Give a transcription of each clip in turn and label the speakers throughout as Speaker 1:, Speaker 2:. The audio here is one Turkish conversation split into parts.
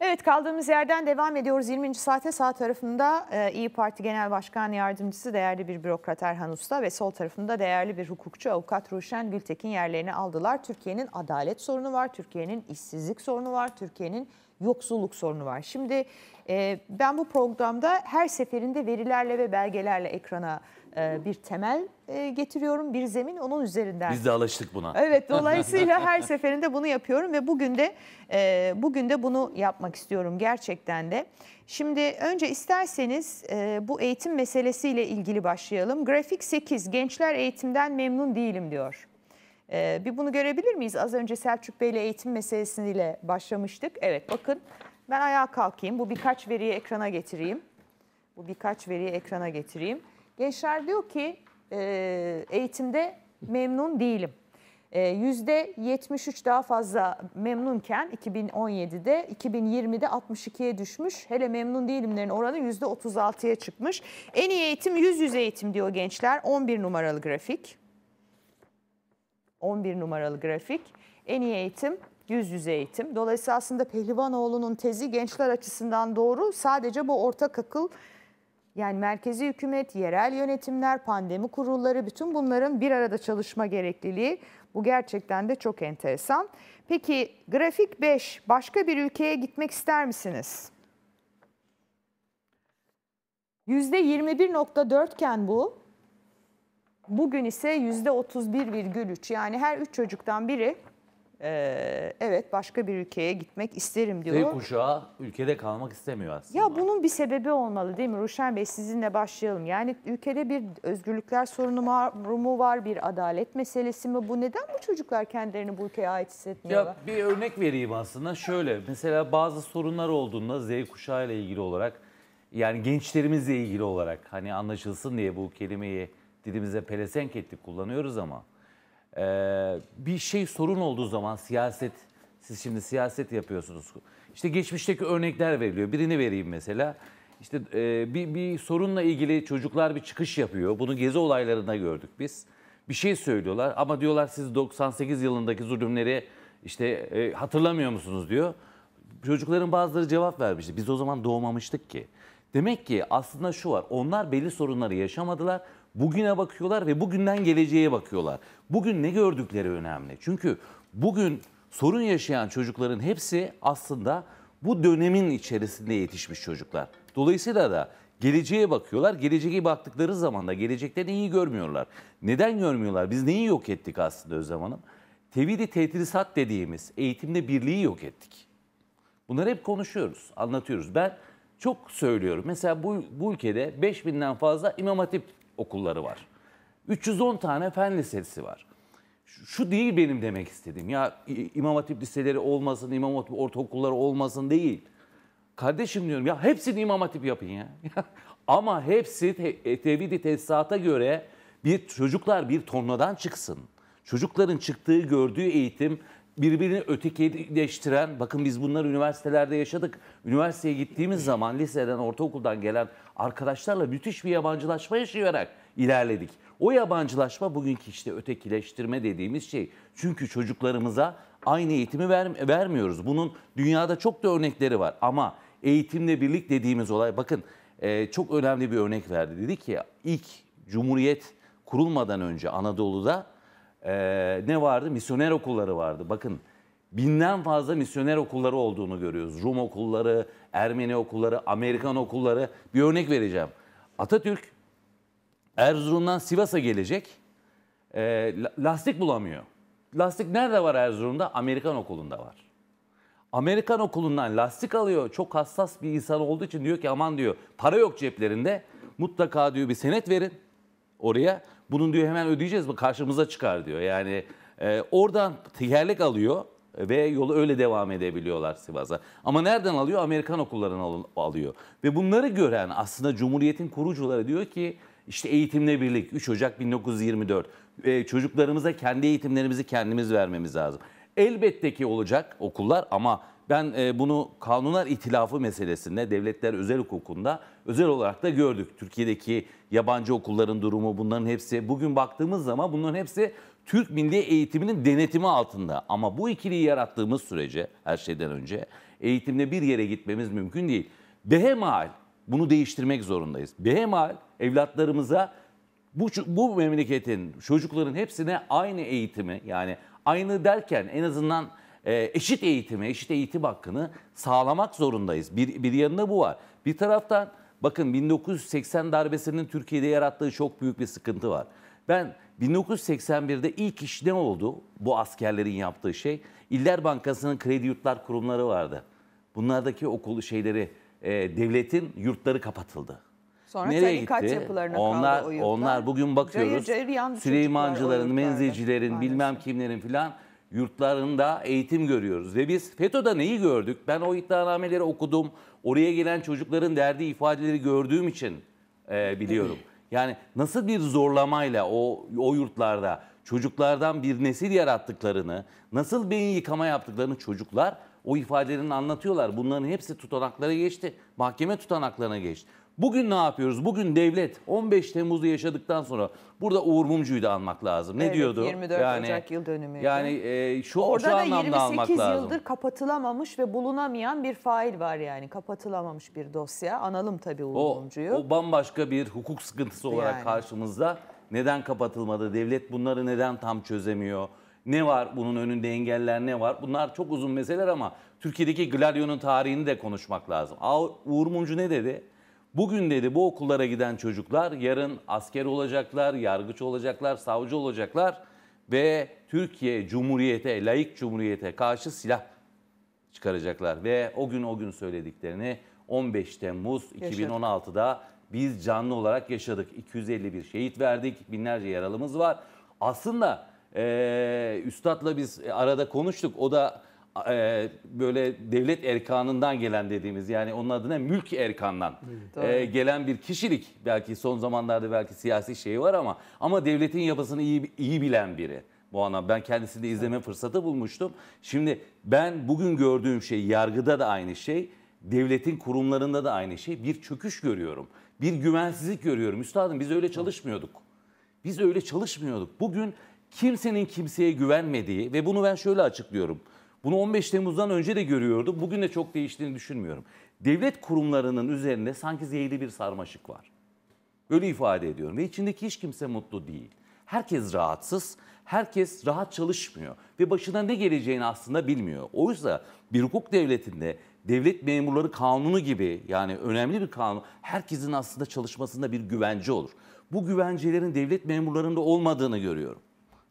Speaker 1: Evet kaldığımız yerden devam ediyoruz. 20. saate sağ tarafında e, İyi Parti Genel Başkan Yardımcısı değerli bir bürokrat Erhan Usta ve sol tarafında değerli bir hukukçu avukat Ruşen Gültekin yerlerini aldılar. Türkiye'nin adalet sorunu var, Türkiye'nin işsizlik sorunu var, Türkiye'nin yoksulluk sorunu var. Şimdi e, ben bu programda her seferinde verilerle ve belgelerle ekrana e, bir temel e, getiriyorum, bir zemin onun üzerinden. Biz de alıştık buna. Evet, dolayısıyla her seferinde bunu yapıyorum ve bugün de e, bugün de bunu yapmak istiyorum gerçekten de. Şimdi önce isterseniz bu eğitim meselesiyle ilgili başlayalım. Grafik 8, gençler eğitimden memnun değilim diyor. Bir bunu görebilir miyiz? Az önce Selçuk Bey ile eğitim meselesiyle başlamıştık. Evet, bakın ben ayağa kalkayım, bu birkaç veriyi ekrana getireyim. Bu birkaç veriyi ekrana getireyim. Gençler diyor ki e, eğitimde memnun değilim. E, %73 daha fazla memnunken 2017'de 2020'de 62'ye düşmüş. Hele memnun değilimlerin oranı %36'ya çıkmış. En iyi eğitim yüz yüze eğitim diyor gençler. 11 numaralı grafik. 11 numaralı grafik. En iyi eğitim yüz yüze eğitim. Dolayısıyla aslında Pehlivanoğlu'nun tezi gençler açısından doğru. Sadece bu ortak akıl yani merkezi hükümet, yerel yönetimler, pandemi kurulları bütün bunların bir arada çalışma gerekliliği bu gerçekten de çok enteresan. Peki grafik 5 başka bir ülkeye gitmek ister misiniz? %21.4 iken bu bugün ise %31,3 yani her 3 çocuktan biri ee, evet başka bir ülkeye gitmek isterim diyor. Z
Speaker 2: kuşağı ülkede kalmak istemiyor aslında.
Speaker 1: Ya bunun bir sebebi olmalı değil mi? Ruşen Bey sizinle başlayalım. Yani ülkede bir özgürlükler sorunu mu var, bir adalet meselesi mi bu? Neden bu çocuklar kendilerini bu ülkeye ait hissetmiyorlar? Ya
Speaker 2: bir örnek vereyim aslında. Şöyle mesela bazı sorunlar olduğunda Z kuşağı ile ilgili olarak yani gençlerimizle ilgili olarak hani anlaşılsın diye bu kelimeyi dilimize pelesenk ettik kullanıyoruz ama ee, bir şey sorun olduğu zaman siyaset, siz şimdi siyaset yapıyorsunuz. İşte geçmişteki örnekler veriliyor. Birini vereyim mesela. İşte e, bir, bir sorunla ilgili çocuklar bir çıkış yapıyor. Bunu gezi olaylarında gördük biz. Bir şey söylüyorlar ama diyorlar siz 98 yılındaki zulümleri işte e, hatırlamıyor musunuz diyor. Çocukların bazıları cevap vermişti. Biz o zaman doğmamıştık ki. Demek ki aslında şu var. Onlar belli sorunları yaşamadılar Bugüne bakıyorlar ve bugünden geleceğe bakıyorlar. Bugün ne gördükleri önemli. Çünkü bugün sorun yaşayan çocukların hepsi aslında bu dönemin içerisinde yetişmiş çocuklar. Dolayısıyla da geleceğe bakıyorlar. Geleceğe baktıkları zaman da gelecekte neyi görmüyorlar. Neden görmüyorlar? Biz neyi yok ettik aslında o Hanım? Tevhidi tetrisat dediğimiz eğitimde birliği yok ettik. Bunları hep konuşuyoruz, anlatıyoruz. Ben çok söylüyorum. Mesela bu, bu ülkede 5000'den fazla imam hatip okulları var. 310 tane fen lisesi var. Şu değil benim demek istediğim. Ya İmam Hatip liseleri olmasın, İmam Hatip ortaokulları olmasın değil. Kardeşim diyorum ya hepsini İmam Hatip yapın ya. Ama hepsi te- e, tevhidi tesisata göre bir çocuklar bir tornadan çıksın. Çocukların çıktığı gördüğü eğitim birbirini ötekileştiren, bakın biz bunları üniversitelerde yaşadık. Üniversiteye gittiğimiz zaman liseden, ortaokuldan gelen arkadaşlarla müthiş bir yabancılaşma yaşayarak ilerledik. O yabancılaşma bugünkü işte ötekileştirme dediğimiz şey. Çünkü çocuklarımıza aynı eğitimi ver, vermiyoruz. Bunun dünyada çok da örnekleri var ama eğitimle birlik dediğimiz olay bakın e, çok önemli bir örnek verdi. Dedi ki ilk Cumhuriyet kurulmadan önce Anadolu'da e, ne vardı? Misyoner okulları vardı. Bakın binden fazla misyoner okulları olduğunu görüyoruz. Rum okulları, Ermeni okulları, Amerikan okulları. Bir örnek vereceğim. Atatürk Erzurum'dan Sivas'a gelecek. E, lastik bulamıyor. Lastik nerede var Erzurum'da? Amerikan okulunda var. Amerikan okulundan lastik alıyor. Çok hassas bir insan olduğu için diyor ki aman diyor para yok ceplerinde. Mutlaka diyor bir senet verin oraya. Bunun diyor hemen ödeyeceğiz mi? Karşımıza çıkar diyor. Yani e, oradan yerlik alıyor ve yolu öyle devam edebiliyorlar Sivas'a. Ama nereden alıyor? Amerikan okullarından alıyor. Ve bunları gören aslında Cumhuriyet'in kurucuları diyor ki işte eğitimle birlik 3 Ocak 1924 e, çocuklarımıza kendi eğitimlerimizi kendimiz vermemiz lazım. Elbette ki olacak okullar ama ben e, bunu kanunlar itilafı meselesinde devletler özel hukukunda özel olarak da gördük. Türkiye'deki yabancı okulların durumu bunların hepsi bugün baktığımız zaman bunların hepsi Türk milli eğitiminin denetimi altında. Ama bu ikiliyi yarattığımız sürece her şeyden önce eğitimde bir yere gitmemiz mümkün değil. Behemal bunu değiştirmek zorundayız. Behemal evlatlarımıza bu, bu memleketin çocukların hepsine aynı eğitimi yani aynı derken en azından ee, eşit eğitimi, eşit eğitim hakkını sağlamak zorundayız. Bir, bir yanında bu var. Bir taraftan bakın 1980 darbesinin Türkiye'de yarattığı çok büyük bir sıkıntı var. Ben 1981'de ilk iş ne oldu bu askerlerin yaptığı şey? İller Bankası'nın kredi yurtlar kurumları vardı. Bunlardaki okul şeyleri, e, devletin yurtları kapatıldı.
Speaker 1: Sonra
Speaker 3: Nereye telikat gitti? yapılarına onlar, kaldı o yurtlar. Onlar
Speaker 2: bugün bakıyoruz cayır cayır Süleymancıların, menzilcilerin, bilmem kimlerin filan yurtlarında eğitim görüyoruz. Ve biz FETÖ'de neyi gördük? Ben o iddianameleri okudum. Oraya gelen çocukların derdi ifadeleri gördüğüm için e, biliyorum. Yani nasıl bir zorlamayla o, o yurtlarda çocuklardan bir nesil yarattıklarını, nasıl beyin yıkama yaptıklarını çocuklar o ifadelerini anlatıyorlar. Bunların hepsi tutanaklara geçti. Mahkeme tutanaklarına geçti. Bugün ne yapıyoruz? Bugün devlet 15 Temmuz'u yaşadıktan sonra burada Uğur Mumcu'yu da anmak lazım. Ne evet, diyordu? 24 yani, Ocak yıl
Speaker 1: dönümü. Yani
Speaker 2: e, şu, Orada şu da 28 yıldır
Speaker 1: kapatılamamış ve bulunamayan bir fail var yani. Kapatılamamış bir dosya. Analım tabii Uğur o, Mumcu'yu. O
Speaker 2: bambaşka bir hukuk sıkıntısı olarak yani. karşımızda. Neden kapatılmadı? Devlet bunları neden tam çözemiyor? Ne var bunun önünde engeller ne var? Bunlar çok uzun meseleler ama Türkiye'deki Gladio'nun tarihini de konuşmak lazım. Uğur Mumcu ne dedi? Bugün dedi bu okullara giden çocuklar yarın asker olacaklar, yargıç olacaklar, savcı olacaklar ve Türkiye Cumhuriyete, layık Cumhuriyete karşı silah çıkaracaklar. Ve o gün o gün söylediklerini 15 Temmuz yaşadık. 2016'da biz canlı olarak yaşadık. 251 şehit verdik, binlerce yaralımız var. Aslında e, Üstad'la biz e, arada konuştuk. O da e, böyle devlet erkanından gelen dediğimiz yani onun adına mülk erkandan e, gelen bir kişilik belki son zamanlarda belki siyasi şeyi var ama ama devletin yapısını iyi iyi bilen biri. Bu ana ben kendisini de izleme fırsatı bulmuştum. Şimdi ben bugün gördüğüm şey yargıda da aynı şey, devletin kurumlarında da aynı şey. Bir çöküş görüyorum. Bir güvensizlik görüyorum. Üstadım biz öyle çalışmıyorduk. Biz öyle çalışmıyorduk. Bugün kimsenin kimseye güvenmediği ve bunu ben şöyle açıklıyorum. Bunu 15 Temmuz'dan önce de görüyordu. Bugün de çok değiştiğini düşünmüyorum. Devlet kurumlarının üzerinde sanki zehirli bir sarmaşık var. Böyle ifade ediyorum ve içindeki hiç kimse mutlu değil. Herkes rahatsız, herkes rahat çalışmıyor ve başına ne geleceğini aslında bilmiyor. Oysa bir hukuk devletinde devlet memurları kanunu gibi yani önemli bir kanun herkesin aslında çalışmasında bir güvence olur. Bu güvencelerin devlet memurlarında olmadığını görüyorum.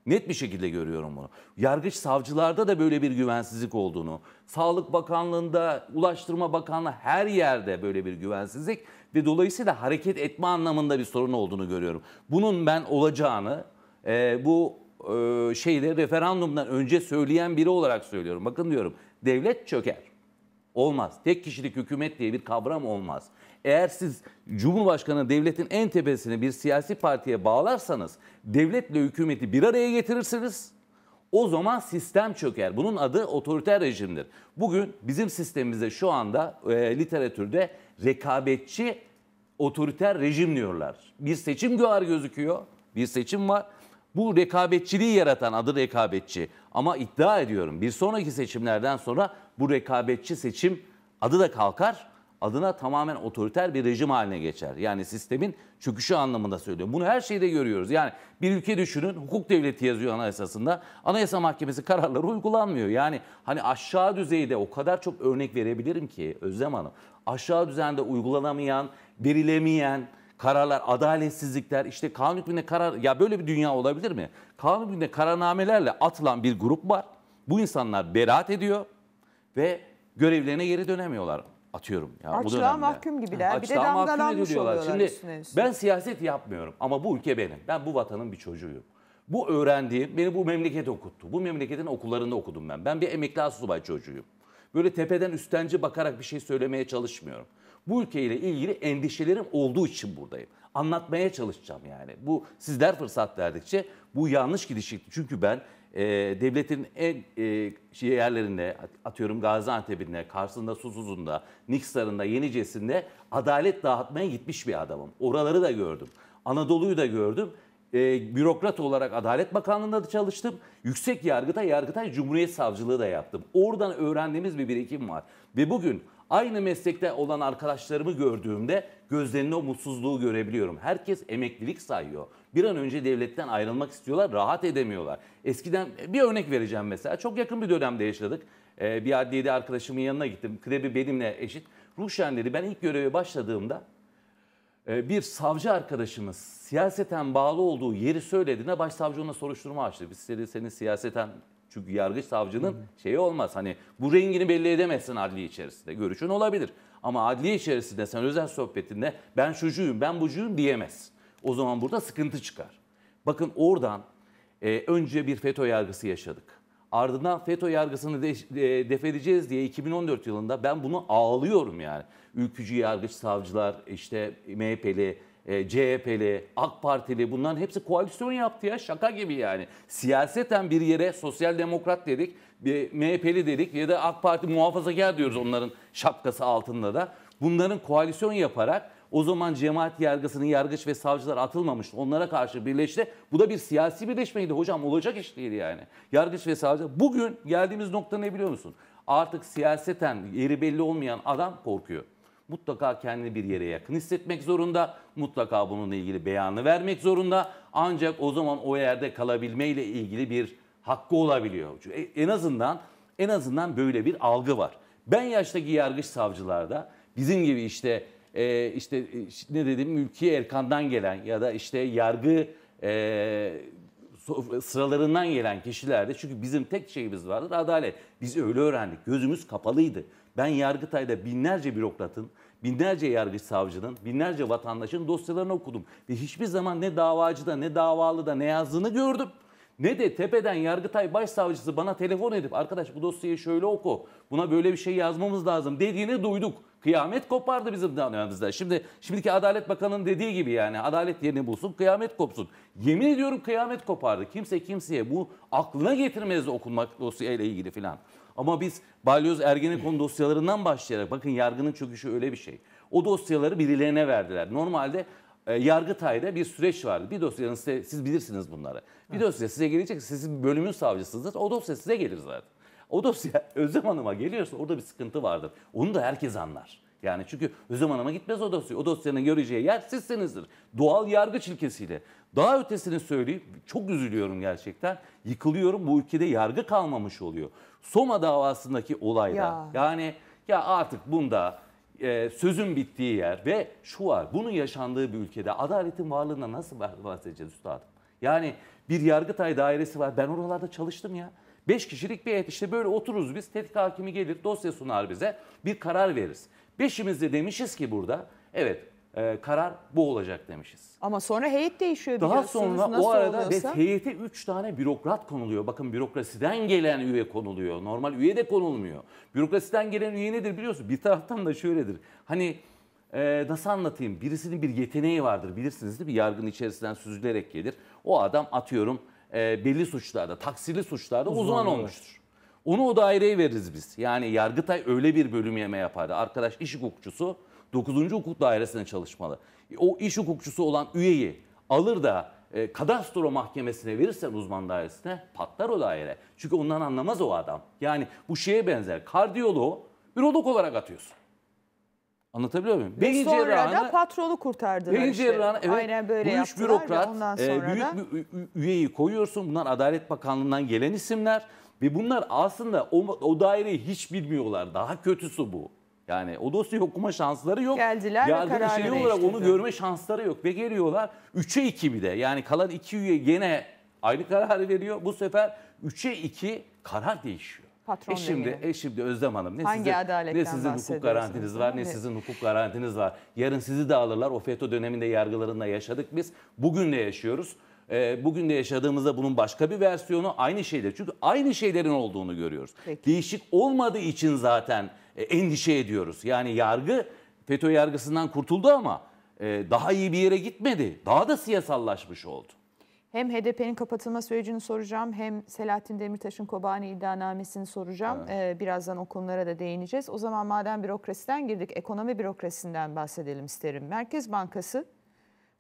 Speaker 2: Net bir şekilde görüyorum bunu. Yargıç savcılarda da böyle bir güvensizlik olduğunu, Sağlık Bakanlığı'nda, Ulaştırma Bakanlığı her yerde böyle bir güvensizlik ve dolayısıyla hareket etme anlamında bir sorun olduğunu görüyorum. Bunun ben olacağını e, bu e, şeyleri referandumdan önce söyleyen biri olarak söylüyorum. Bakın diyorum devlet çöker. Olmaz. Tek kişilik hükümet diye bir kavram olmaz. Eğer siz Cumhurbaşkanı devletin en tepesini bir siyasi partiye bağlarsanız devletle hükümeti bir araya getirirsiniz. O zaman sistem çöker. Bunun adı otoriter rejimdir. Bugün bizim sistemimizde şu anda e, literatürde rekabetçi otoriter rejim diyorlar. Bir seçim var gözüküyor. Bir seçim var. Bu rekabetçiliği yaratan adı rekabetçi. Ama iddia ediyorum bir sonraki seçimlerden sonra bu rekabetçi seçim adı da kalkar adına tamamen otoriter bir rejim haline geçer. Yani sistemin çöküşü anlamında söylüyorum. Bunu her şeyde görüyoruz. Yani bir ülke düşünün hukuk devleti yazıyor anayasasında. Anayasa Mahkemesi kararları uygulanmıyor. Yani hani aşağı düzeyde o kadar çok örnek verebilirim ki Özlem Hanım. Aşağı düzende uygulanamayan, verilemeyen, kararlar, adaletsizlikler, işte kanun hükmünde karar... Ya böyle bir dünya olabilir mi? Kanun hükmünde kararnamelerle atılan bir grup var. Bu insanlar beraat ediyor ve görevlerine geri dönemiyorlar atıyorum. Ya, yani Açlığa bu
Speaker 1: mahkum gibiler. Ha, bir de damgalanmış oluyorlar Şimdi üstüne üstüne.
Speaker 2: ben siyaset yapmıyorum ama bu ülke benim. Ben bu vatanın bir çocuğuyum. Bu öğrendiğim, beni bu memleket okuttu. Bu memleketin okullarında okudum ben. Ben bir emekli asubay çocuğuyum. Böyle tepeden üstenci bakarak bir şey söylemeye çalışmıyorum. Bu ülkeyle ilgili endişelerim olduğu için buradayım. Anlatmaya çalışacağım yani. Bu sizler fırsat verdikçe bu yanlış gidişikti. Çünkü ben e, devletin en e, şey yerlerinde atıyorum Gaziantep'inde, Kars'ında, Susuz'unda, Niksar'ında, Yenicesi'nde adalet dağıtmaya gitmiş bir adamım. Oraları da gördüm. Anadolu'yu da gördüm. E, bürokrat olarak Adalet Bakanlığı'nda da çalıştım. Yüksek yargıta yargıtay Cumhuriyet Savcılığı da yaptım. Oradan öğrendiğimiz bir birikim var. Ve bugün aynı meslekte olan arkadaşlarımı gördüğümde gözlerinde o mutsuzluğu görebiliyorum. Herkes emeklilik sayıyor bir an önce devletten ayrılmak istiyorlar, rahat edemiyorlar. Eskiden bir örnek vereceğim mesela. Çok yakın bir dönemde yaşadık. Ee, bir adliyede arkadaşımın yanına gittim. Krebi benimle eşit. Ruhşen dedi ben ilk göreve başladığımda e, bir savcı arkadaşımız siyaseten bağlı olduğu yeri söylediğine başsavcı ona soruşturma açtı. Biz seni, senin siyaseten çünkü yargıç savcının hmm. şeyi olmaz. Hani bu rengini belli edemezsin adliye içerisinde. Görüşün olabilir. Ama adliye içerisinde sen özel sohbetinde ben şucuyum ben bucuyum diyemezsin. O zaman burada sıkıntı çıkar. Bakın oradan e, önce bir FETÖ yargısı yaşadık. Ardından FETÖ yargısını de, e, defedeceğiz diye 2014 yılında ben bunu ağlıyorum yani. Ülkücü yargıç savcılar, işte MHP'li, e, CHP'li, AK Partili bunların hepsi koalisyon yaptı ya şaka gibi yani. Siyaseten bir yere sosyal demokrat dedik, bir MHP'li dedik ya da AK Parti muhafazakar diyoruz onların şapkası altında da. Bunların koalisyon yaparak o zaman cemaat yargısının yargıç ve savcılar atılmamıştı. Onlara karşı birleşti. Bu da bir siyasi birleşmeydi hocam. Olacak iş değil yani. Yargıç ve savcı. Bugün geldiğimiz nokta ne biliyor musun? Artık siyaseten yeri belli olmayan adam korkuyor mutlaka kendini bir yere yakın hissetmek zorunda. Mutlaka bununla ilgili beyanı vermek zorunda. Ancak o zaman o yerde kalabilmeyle ilgili bir hakkı olabiliyor. E, en azından en azından böyle bir algı var. Ben yaştaki yargıç savcılarda bizim gibi işte e, işte e, ne dedim mülki erkandan gelen ya da işte yargı e, sıralarından gelen kişilerde çünkü bizim tek şeyimiz vardır adalet. Biz öyle öğrendik. Gözümüz kapalıydı. Ben Yargıtay'da binlerce bürokratın, binlerce yargıç savcının, binlerce vatandaşın dosyalarını okudum. Ve hiçbir zaman ne davacıda, ne davalıda ne yazdığını gördüm. Ne de tepeden Yargıtay Başsavcısı bana telefon edip arkadaş bu dosyayı şöyle oku, buna böyle bir şey yazmamız lazım dediğini duyduk. Kıyamet kopardı bizim dönemimizde. Şimdi şimdiki Adalet Bakanı'nın dediği gibi yani adalet yerini bulsun, kıyamet kopsun. Yemin ediyorum kıyamet kopardı. Kimse kimseye bu aklına getirmez okunmak dosyayla ilgili filan. Ama biz Balyoz Ergenekon dosyalarından başlayarak bakın yargının çöküşü öyle bir şey. O dosyaları birilerine verdiler. Normalde e, Yargıtay'da bir süreç vardı. Bir dosyanın size, siz bilirsiniz bunları. Bir dosya size gelecek, sizin bölümün savcısınızdır. O dosya size gelir zaten. O dosya Özlem Hanım'a geliyorsa orada bir sıkıntı vardır. Onu da herkes anlar. Yani çünkü Özlem Hanım'a gitmez o dosya. O dosyanın göreceği yer sizsinizdir. Doğal yargıç ilkesiyle. Daha ötesini söyleyip çok üzülüyorum gerçekten. Yıkılıyorum bu ülkede yargı kalmamış oluyor. Soma davasındaki olayda ya. yani ya artık bunda e, sözün bittiği yer ve şu var bunun yaşandığı bir ülkede adaletin varlığına nasıl bahsedeceğiz üstadım? Yani bir Yargıtay dairesi var ben oralarda çalıştım ya. 5 kişilik bir heyet işte böyle otururuz biz tetkik hakimi gelir dosya sunar bize bir karar veririz. Beşimiz de demişiz ki burada evet e, karar bu olacak demişiz.
Speaker 1: Ama sonra heyet değişiyor Daha sonra Nasıl o arada oluyorsa... ve
Speaker 2: heyete 3 tane bürokrat konuluyor. Bakın bürokrasiden gelen üye konuluyor. Normal üye de konulmuyor. Bürokrasiden gelen üye nedir biliyorsun? Bir taraftan da şöyledir. Hani e, nasıl anlatayım? Birisinin bir yeteneği vardır bilirsiniz değil mi? yargın içerisinden süzülerek gelir. O adam atıyorum e, belli suçlarda, taksirli suçlarda uzman, uzman olmuştur. Onu o daireye veririz biz. Yani Yargıtay öyle bir bölüm yeme yapardı. Arkadaş iş hukukçusu 9. hukuk dairesine çalışmalı. O iş hukukçusu olan üyeyi alır da e, kadastro mahkemesine verirsen uzman dairesine patlar o daire. Çünkü ondan anlamaz o adam. Yani bu şeye benzer. Kardiyoloğu ürolog olarak atıyorsun. Anlatabiliyor muyum? Beyin sonra cerrahına, da
Speaker 1: patronu kurtardılar işte. cerrahına, evet, Aynen böyle bu üç bürokrat, ondan e, sonra büyük
Speaker 2: bir üyeyi koyuyorsun. Bunlar Adalet Bakanlığı'ndan gelen isimler. Ve bunlar aslında o, o daireyi hiç bilmiyorlar. Daha kötüsü bu. Yani o dosyayı okuma şansları yok.
Speaker 1: Geldiler Yargı ve kararı şey olarak onu
Speaker 2: görme şansları yok. Ve geliyorlar 3'e 2 bir de. Yani kalan 2 üye gene aynı kararı veriyor. Bu sefer 3'e 2 karar değişiyor
Speaker 1: patron e şimdi,
Speaker 2: E şimdi Özlem Hanım ne Hangi sizin, ne sizin hukuk garantiniz var ne sizin hukuk garantiniz var. Yarın sizi de alırlar. O FETÖ döneminde yargılarında yaşadık biz. Bugün de yaşıyoruz? E, bugün de yaşadığımızda bunun başka bir versiyonu aynı şeyler. Çünkü aynı şeylerin olduğunu görüyoruz. Peki. Değişik olmadığı için zaten e, endişe ediyoruz. Yani yargı FETÖ yargısından kurtuldu ama e, daha iyi bir yere gitmedi. Daha da siyasallaşmış oldu.
Speaker 1: Hem HDP'nin kapatılma sürecini soracağım hem Selahattin Demirtaş'ın Kobani iddianamesini soracağım. Evet. Ee, birazdan o konulara da değineceğiz. O zaman madem bürokrasiden girdik ekonomi bürokrasinden bahsedelim isterim. Merkez Bankası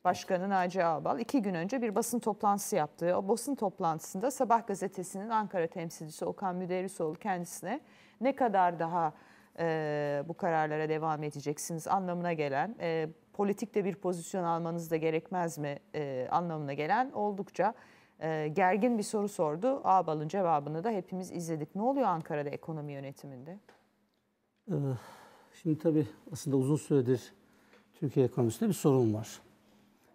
Speaker 1: Başkanı Naci Ağbal iki gün önce bir basın toplantısı yaptı. O basın toplantısında Sabah gazetesinin Ankara temsilcisi Okan Müderrisoğlu kendisine ne kadar daha e, bu kararlara devam edeceksiniz anlamına gelen e, politikte bir pozisyon almanız da gerekmez mi e, anlamına gelen oldukça e, gergin bir soru sordu. Ağbal'ın cevabını da hepimiz izledik. Ne oluyor Ankara'da ekonomi yönetiminde?
Speaker 3: Ee, şimdi tabii aslında uzun süredir Türkiye ekonomisinde bir sorun var.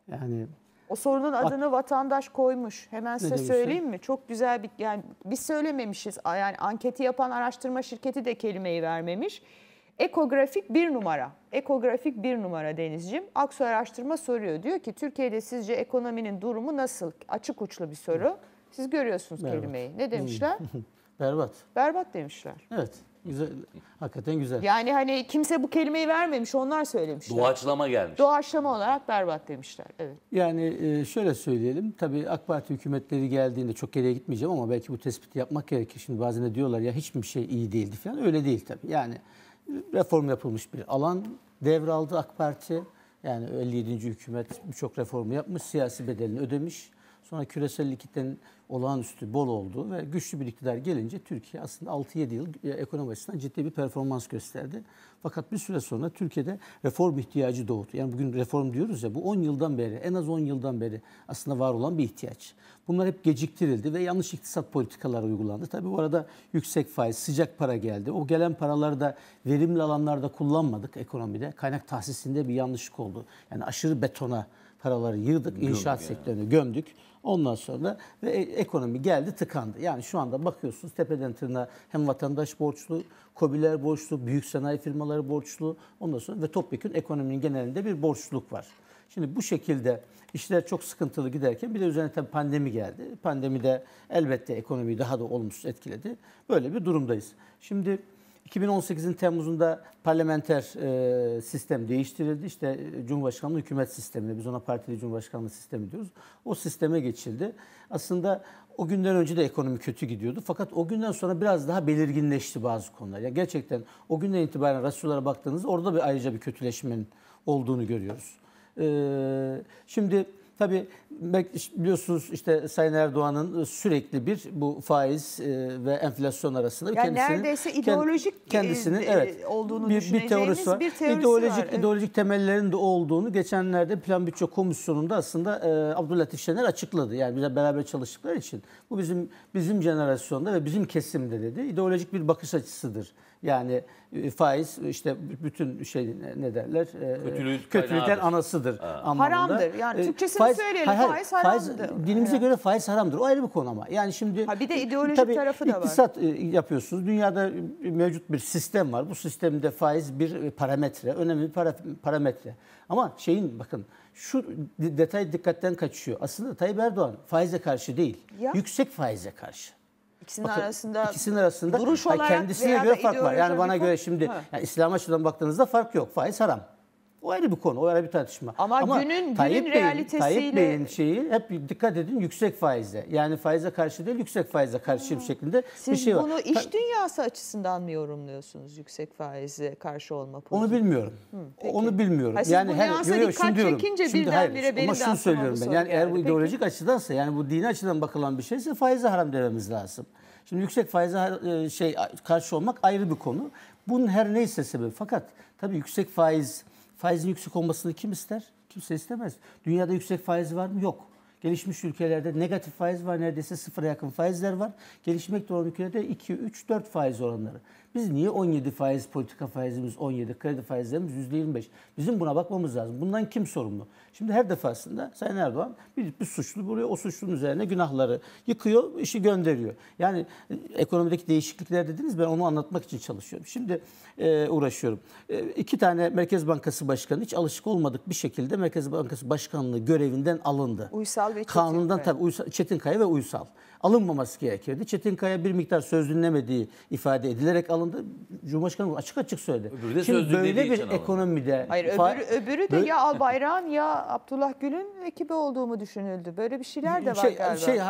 Speaker 1: Yani o sorunun adını vatandaş koymuş. Hemen size demiştim? söyleyeyim mi? Çok güzel bir yani biz söylememişiz. Yani anketi yapan araştırma şirketi de kelimeyi vermemiş. Ekografik bir numara. Ekografik bir numara Denizciğim. Aksu araştırma soruyor. Diyor ki Türkiye'de sizce ekonominin durumu nasıl? Açık uçlu bir soru. Siz görüyorsunuz Berbat. kelimeyi. Ne demişler?
Speaker 3: Berbat.
Speaker 1: Berbat demişler.
Speaker 3: Evet. Güzel. Hakikaten güzel.
Speaker 1: Yani hani kimse bu kelimeyi vermemiş. Onlar söylemişler. Doğaçlama gelmiş. Doğaçlama olarak berbat demişler. Evet.
Speaker 3: Yani e, şöyle söyleyelim. Tabii AK Parti hükümetleri geldiğinde çok geriye gitmeyeceğim ama belki bu tespiti yapmak gerekir. Şimdi bazen de diyorlar ya hiçbir şey iyi değildi falan. Öyle değil tabii. Yani reform yapılmış bir alan. Devraldı AK Parti. Yani 57. hükümet birçok reformu yapmış, siyasi bedelini ödemiş. Sonra küresel likitten olağanüstü bol oldu ve güçlü bir iktidar gelince Türkiye aslında 6-7 yıl e, ekonomi ciddi bir performans gösterdi. Fakat bir süre sonra Türkiye'de reform ihtiyacı doğdu. Yani bugün reform diyoruz ya bu 10 yıldan beri en az 10 yıldan beri aslında var olan bir ihtiyaç. Bunlar hep geciktirildi ve yanlış iktisat politikaları uygulandı. Tabi bu arada yüksek faiz, sıcak para geldi. O gelen paraları da verimli alanlarda kullanmadık ekonomide. Kaynak tahsisinde bir yanlışlık oldu. Yani aşırı betona paraları yığdık, inşaat Göm sektörünü gömdük. Ondan sonra ve e, ekonomi geldi tıkandı. Yani şu anda bakıyorsunuz tepeden tırnağa hem vatandaş borçlu, kobiler borçlu, büyük sanayi firmaları borçlu. Ondan sonra ve topyekun ekonominin genelinde bir borçluluk var. Şimdi bu şekilde işler çok sıkıntılı giderken bir de üzerine tabii pandemi geldi. Pandemi de elbette ekonomiyi daha da olumsuz etkiledi. Böyle bir durumdayız. Şimdi 2018'in Temmuz'unda parlamenter e, sistem değiştirildi. İşte e, Cumhurbaşkanlığı hükümet sistemine, biz ona partili Cumhurbaşkanlığı sistemi diyoruz. O sisteme geçildi. Aslında o günden önce de ekonomi kötü gidiyordu. Fakat o günden sonra biraz daha belirginleşti bazı konular. Yani gerçekten o günden itibaren rasyonlara baktığınızda orada bir ayrıca bir kötüleşmenin olduğunu görüyoruz. Ee, şimdi Tabii biliyorsunuz işte Sayın Erdoğan'ın sürekli bir bu faiz e, ve enflasyon arasında yani kendisinin neredeyse ideolojik e, kendisinin e, evet
Speaker 1: olduğunu bir, bir teorisi var. Bir teorisi ideolojik var. ideolojik
Speaker 3: evet. temellerin de olduğunu geçenlerde Plan Bütçe Komisyonu'nda aslında e, Abdülhatif Şener açıkladı. Yani bize beraber çalıştıkları için bu bizim bizim jenerasyonda ve bizim kesimde dedi ideolojik bir bakış açısıdır yani e, faiz işte bütün şey ne derler? E, Kötülük anasıdır ha. anlamında. Haramdır. Yani e, Türkçesini faiz, söyleyelim. Hayır, faiz haramdır. Faiz, dinimize yani. göre faiz haramdır. O ayrı bir konu ama. Yani şimdi ha bir de ideolojik tabii, tarafı da var. İktisat yapıyorsunuz. Dünyada mevcut bir sistem var. Bu sistemde faiz bir parametre, önemli bir parametre. Ama şeyin bakın şu detay dikkatten kaçıyor. Aslında Tayyip Erdoğan faize karşı değil. Ya. Yüksek faize karşı.
Speaker 1: İkisinin Bakın, arasında ikisinin
Speaker 3: arasında duruş olarak kendisine göre fark var. Yani bana göre şimdi yani İslam açıdan baktığınızda fark yok. Faiz haram. O ayrı bir konu, o ayrı bir tartışma. Ama, Ama günün, Tayyip günün Bey'in, realitesiyle... Tayyip Bey'in şeyi hep dikkat edin yüksek faizle. Yani faize karşı değil yüksek faize karşıyım hmm. şeklinde Siz bir şey var. Siz bunu iş
Speaker 1: dünyası açısından mı yorumluyorsunuz yüksek faize karşı olma pozisyonu? Onu bilmiyorum. Hmm,
Speaker 3: Onu bilmiyorum. Ha, yani her hani, yo, yo, dikkat diyorum, çekince şimdi, birdenbire hayır, benim ama de şunu söylüyorum ben. Yani, yani eğer bu peki. ideolojik açıdansa yani bu dini açıdan bakılan bir şeyse faize haram dememiz lazım. Şimdi yüksek faize e, şey karşı olmak ayrı bir konu. Bunun her neyse sebebi. Fakat tabii yüksek faiz faizin yüksek olmasını kim ister? Kimse istemez. Dünyada yüksek faiz var mı? Yok. Gelişmiş ülkelerde negatif faiz var neredeyse sıfıra yakın faizler var. Gelişmekte olan ülkelerde 2, 3, 4 faiz oranları. Biz niye 17 faiz politika faizimiz 17, kredi faizlerimiz %25? Bizim buna bakmamız lazım. Bundan kim sorumlu? Şimdi her defasında Sayın Erdoğan bir, bir suçlu buraya o suçlunun üzerine günahları yıkıyor, işi gönderiyor. Yani e, ekonomideki değişiklikler dediniz ben onu anlatmak için çalışıyorum. Şimdi e, uğraşıyorum. E, iki tane Merkez Bankası Başkanı hiç alışık olmadık bir şekilde Merkez Bankası Başkanlığı görevinden alındı.
Speaker 1: Uysal ve Çetinkaya. Kanundan tabii
Speaker 3: Uysal, Çetinkaya ve Uysal. Alınmaması gerekirdi. Çetinkaya bir miktar söz dinlemediği ifade edilerek alındı alındı. Cumhurbaşkanı açık açık söyledi. Öbürü de Şimdi böyle bir ekonomide... Hayır öbürü, öbürü de böyle... ya
Speaker 1: Albayrak'ın ya Abdullah Gül'ün ekibi olduğumu düşünüldü? Böyle bir şeyler de var şey, galiba. Şey, e,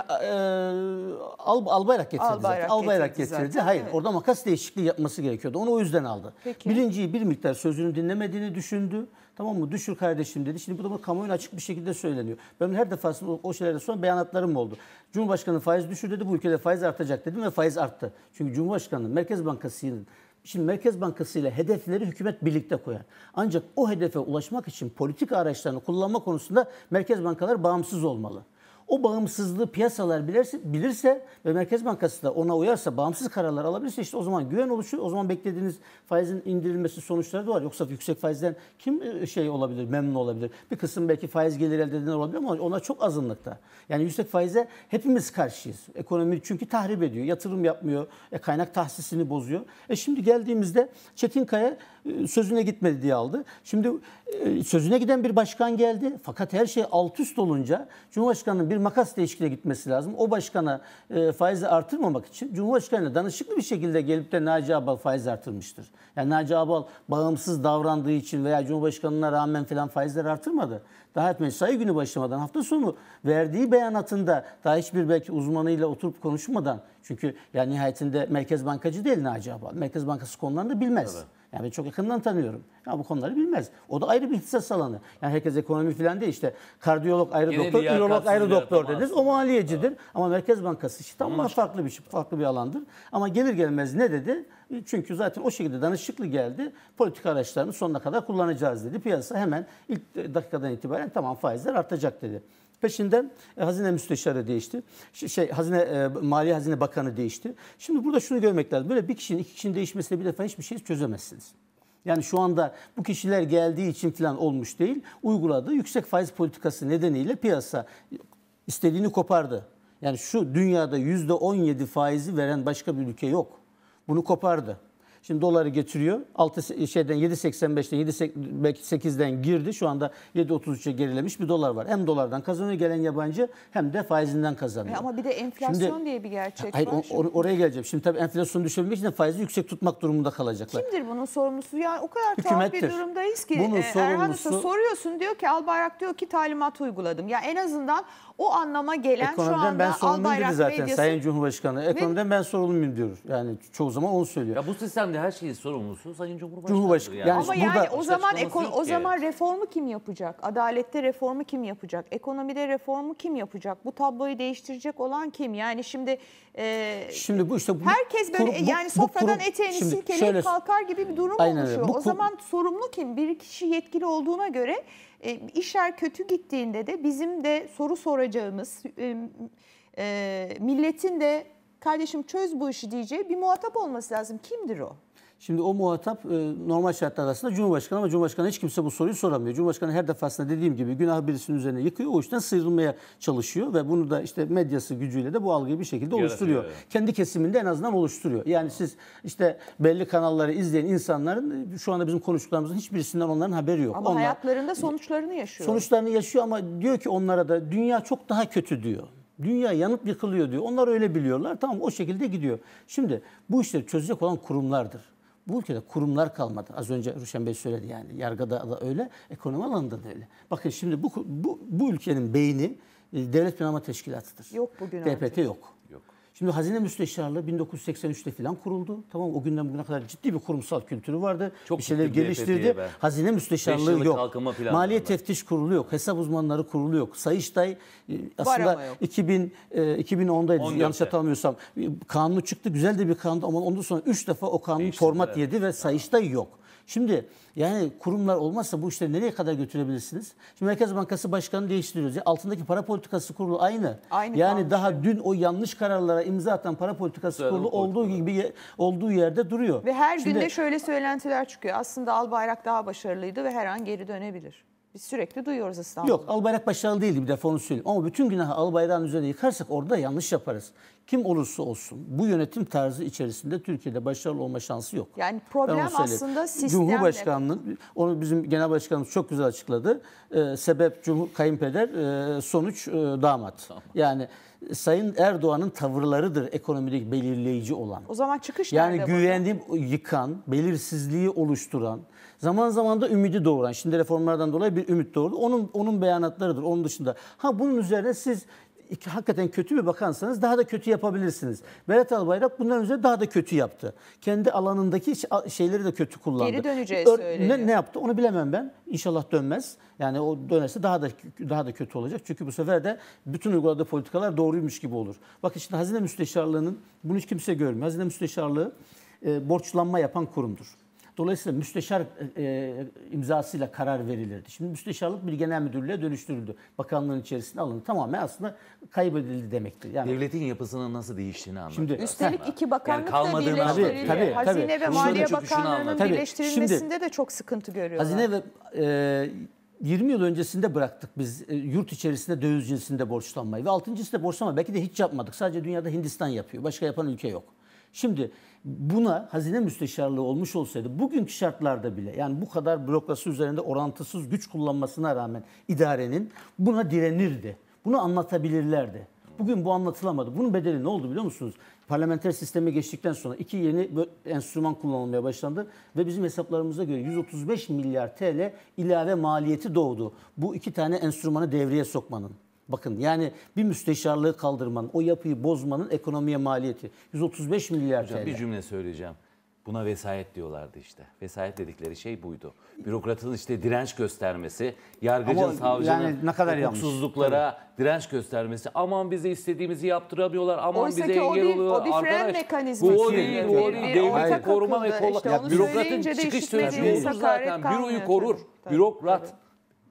Speaker 3: Al, Albayrak getirdi Albayrak zaten. Albayrak getirdi. getirdi. Hayır evet. orada makas değişikliği yapması gerekiyordu. Onu o yüzden aldı. Peki. Birinciyi bir miktar sözünü dinlemediğini düşündü. Tamam mı? Düşür kardeşim dedi. Şimdi bu da bu kamuoyuna açık bir şekilde söyleniyor. Ben her defasında o, o şeylerde sonra beyanatlarım oldu. Cumhurbaşkanı faiz düşür dedi. Bu ülkede faiz artacak dedim ve faiz arttı. Çünkü Cumhurbaşkanı Merkez Bankası'nın Şimdi Merkez Bankası ile hedefleri hükümet birlikte koyar. Ancak o hedefe ulaşmak için politik araçlarını kullanma konusunda merkez bankalar bağımsız olmalı o bağımsızlığı piyasalar bilirse, bilirse ve Merkez Bankası da ona uyarsa bağımsız kararlar alabilirse işte o zaman güven oluşuyor. O zaman beklediğiniz faizin indirilmesi sonuçları da var. Yoksa yüksek faizden kim e, şey olabilir, memnun olabilir? Bir kısım belki faiz gelir elde edenler olabilir ama ona çok azınlıkta. Yani yüksek faize hepimiz karşıyız. Ekonomi çünkü tahrip ediyor, yatırım yapmıyor, e, kaynak tahsisini bozuyor. E şimdi geldiğimizde Çetinkaya e, sözüne gitmedi diye aldı. Şimdi e, sözüne giden bir başkan geldi. Fakat her şey alt üst olunca Cumhurbaşkanı'nın bir makas değişikliğine gitmesi lazım. O başkana e, faizi artırmamak için Cumhurbaşkanı danışıklı bir şekilde gelip de Naci Abal faiz artırmıştır. Yani Naci Abal bağımsız davrandığı için veya Cumhurbaşkanı'na rağmen falan faizler artırmadı. Daha hep mesai günü başlamadan hafta sonu verdiği beyanatında daha hiçbir belki uzmanıyla oturup konuşmadan çünkü yani nihayetinde merkez bankacı değil Naci Abal. Merkez Bankası konularını bilmez. Evet. Yani ben çok yakından tanıyorum. Ya bu konuları bilmez. O da ayrı bir ihtisas alanı. Yani herkes ekonomi falan değil işte kardiyolog ayrı Yine doktor, ürolog ayrı doktor dediniz. O maliyecidir. Evet. Ama Merkez Bankası işte ama farklı bir şey, farklı bir alandır. Ama gelir gelmez ne dedi? Çünkü zaten o şekilde danışıklı geldi. Politik araçlarını sonuna kadar kullanacağız dedi. Piyasa hemen ilk dakikadan itibaren tamam faizler artacak dedi. Peşinden e, Hazine Müsteşarı değişti. Şey, şey Hazine e, Hazine Bakanı değişti. Şimdi burada şunu görmek lazım. Böyle bir kişinin iki kişinin değişmesiyle bir defa hiçbir şey çözemezsiniz. Yani şu anda bu kişiler geldiği için falan olmuş değil. Uyguladığı yüksek faiz politikası nedeniyle piyasa istediğini kopardı. Yani şu dünyada %17 faizi veren başka bir ülke yok. Bunu kopardı. Şimdi doları getiriyor. 6 şeyden 7.85'ten 7.8'den girdi. Şu anda 7.33'e gerilemiş bir dolar var. Hem dolardan kazanıyor gelen yabancı hem de faizinden kazanıyor. E
Speaker 1: ama bir de enflasyon Şimdi, diye bir gerçek hayır, var.
Speaker 3: Hayır oraya geleceğim. Şimdi tabii enflasyon düşürmek için de faizi yüksek tutmak durumunda kalacaklar.
Speaker 1: Kimdir bunun sorumlusu? Ya o kadar tuhaf bir durumdayız ki. Bunun e, sorumlusu... Erhan soruyorsun diyor ki Albayrak diyor ki talimat uyguladım. Ya en azından o anlama gelen ekonomiden şu anda ben sorumluyum dedi zaten medyası... Sayın
Speaker 3: Cumhurbaşkanı. Ekonomiden ne? ben sorumluyum diyor. Yani çoğu zaman onu söylüyor. Ya bu sistemde her şeyin sorumlusu Sayın Cumhurbaşkanı. Yani. yani Ama burada, yani o zaman ekon, o zaman
Speaker 1: reformu kim yapacak? Adalette reformu kim yapacak? Ekonomide reformu kim yapacak? Bu tabloyu değiştirecek olan kim? Yani şimdi e,
Speaker 3: Şimdi bu işte bu, herkes böyle bu, yani sofradan kur, eteğini silkeleyip kalkar
Speaker 1: gibi bir durum aynen oluşuyor. Bu, o zaman sorumlu kim? Bir kişi yetkili olduğuna göre e, işler kötü gittiğinde de bizim de soru soracağımız, e, e, milletin de kardeşim çöz bu işi diyeceği bir muhatap olması lazım. Kimdir o?
Speaker 3: Şimdi o muhatap e, normal şartlar arasında Cumhurbaşkanı ama Cumhurbaşkanı hiç kimse bu soruyu soramıyor. Cumhurbaşkanı her defasında dediğim gibi günah birisinin üzerine yıkıyor. O işten sıyrılmaya çalışıyor ve bunu da işte medyası gücüyle de bu algıyı bir şekilde Yaratıyor. oluşturuyor. Yani. Kendi kesiminde en azından oluşturuyor. Yani siz işte belli kanalları izleyen insanların şu anda bizim konuştuklarımızın hiçbirisinden onların haberi yok. Ama Onlar,
Speaker 1: hayatlarında sonuçlarını yaşıyor. Sonuçlarını
Speaker 3: yaşıyor ama diyor ki onlara da dünya çok daha kötü diyor. Dünya yanıp yıkılıyor diyor. Onlar öyle biliyorlar. Tamam o şekilde gidiyor. Şimdi bu işleri çözecek olan kurumlardır bu ülkede kurumlar kalmadı. Az önce Rüşen Bey söyledi yani. Yargıda da öyle, ekonomi alanında da öyle. Bakın şimdi bu, bu, bu ülkenin beyni e, Devlet Planlama Teşkilatı'dır.
Speaker 1: Yok bugün DPT artık. yok.
Speaker 3: Şimdi hazine müsteşarlığı 1983'te falan kuruldu. Tamam o günden bugüne kadar ciddi bir kurumsal kültürü vardı. Çok bir şeyler geliştirdi. hazine müsteşarlığı yok. Maliye var. teftiş kurulu yok. Hesap uzmanları kurulu yok. Sayıştay e, aslında 2000 e, 2010'daydı yanlış hatırlamıyorsam. E, kanunu çıktı. Güzel de bir kanun ama ondan sonra 3 defa o kanun format evet. yedi ve Sayıştay yok. Şimdi yani kurumlar olmazsa bu işleri nereye kadar götürebilirsiniz? Şimdi Merkez Bankası Başkanı değiştiriyoruz. Ya, altındaki para politikası kurulu aynı. aynı yani kalmış. daha dün o yanlış kararlara imza atan para politikası Güzel kurulu olduğu gibi olduğu yerde duruyor. Ve her Şimdi, günde
Speaker 1: şöyle söylentiler çıkıyor. Aslında Albayrak daha başarılıydı ve her an geri dönebilir. Biz sürekli duyuyoruz İstanbul'da. Yok
Speaker 3: Albayrak başarılı değildi bir defa onu söyleyeyim. Ama bütün günahı Albayrak'ın üzerine yıkarsak orada yanlış yaparız. Kim olursa olsun bu yönetim tarzı içerisinde Türkiye'de başarılı olma şansı yok.
Speaker 1: Yani problem aslında sistemle. Cumhurbaşkanlığı
Speaker 3: onu bizim genel başkanımız çok güzel açıkladı. Ee, sebep Cumhur kayınpeder e, sonuç e, damat. Tamam. Yani Sayın Erdoğan'ın tavırlarıdır ekonomideki belirleyici olan. O
Speaker 1: zaman çıkış yani nerede? Yani
Speaker 3: güvenliği yıkan, belirsizliği oluşturan, zaman zaman da ümidi doğuran, şimdi reformlardan dolayı bir ümit doğurdu. Onun onun beyanatlarıdır. Onun dışında ha bunun üzerine siz hakikaten kötü bir bakansanız daha da kötü yapabilirsiniz. Berat Albayrak bundan önce daha da kötü yaptı. Kendi alanındaki şeyleri de kötü kullandı. Geri döneceğiz. söyleniyor. Ne, ne yaptı onu bilemem ben. İnşallah dönmez. Yani o dönerse daha da daha da kötü olacak. Çünkü bu sefer de bütün uyguladığı politikalar doğruymuş gibi olur. Bakın şimdi Hazine Müsteşarlığı'nın bunu hiç kimse görmüyor. Hazine Müsteşarlığı e, borçlanma yapan kurumdur. Dolayısıyla müsteşar e, e, imzasıyla karar verilirdi. Şimdi müsteşarlık bir genel müdürlüğe dönüştürüldü. Bakanlığın içerisinde alındı. Tamamen aslında kaybedildi demektir. Yani Devletin yapısının nasıl değiştiğini anlatır. Şimdi, Üstelik ha. iki bakanlık yani da birleştirildi. Tabii, tabii, Hazine tabii. ve Maliye Bakanlığı'nın birleştirilmesinde
Speaker 1: şimdi, de çok sıkıntı görüyorlar. Hazine ve
Speaker 3: e, 20 yıl öncesinde bıraktık biz e, yurt içerisinde döviz cinsinde borçlanmayı ve 6. cinsinde borçlanma belki de hiç yapmadık. Sadece dünyada Hindistan yapıyor. Başka yapan ülke yok. Şimdi buna hazine müsteşarlığı olmuş olsaydı bugünkü şartlarda bile yani bu kadar bürokrasi üzerinde orantısız güç kullanmasına rağmen idarenin buna direnirdi. Bunu anlatabilirlerdi. Bugün bu anlatılamadı. Bunun bedeli ne oldu biliyor musunuz? Parlamenter sisteme geçtikten sonra iki yeni enstrüman kullanılmaya başlandı ve bizim hesaplarımıza göre 135 milyar TL ilave maliyeti doğdu. Bu iki tane enstrümanı devreye sokmanın. Bakın yani bir müsteşarlığı kaldırmanın, o yapıyı bozmanın ekonomiye maliyeti. 135 milyar Hocam, TL. Bir
Speaker 2: cümle söyleyeceğim. Buna vesayet diyorlardı işte. Vesayet dedikleri şey buydu. Bürokratın işte direnç göstermesi, yargıcın, Ama savcının yani ne kadar hukuksuzluklara yanlış. direnç göstermesi. Aman bize istediğimizi yaptıramıyorlar, aman Oysa bize engel oluyorlar. O bir fren mekanizması. Bu o değil, bu o değil. Devleti koruma ve kolla. İşte bürokratın çıkış sözcüğü zaten. Büroyu korur.
Speaker 3: Tabii, Bürokrat. Tabii.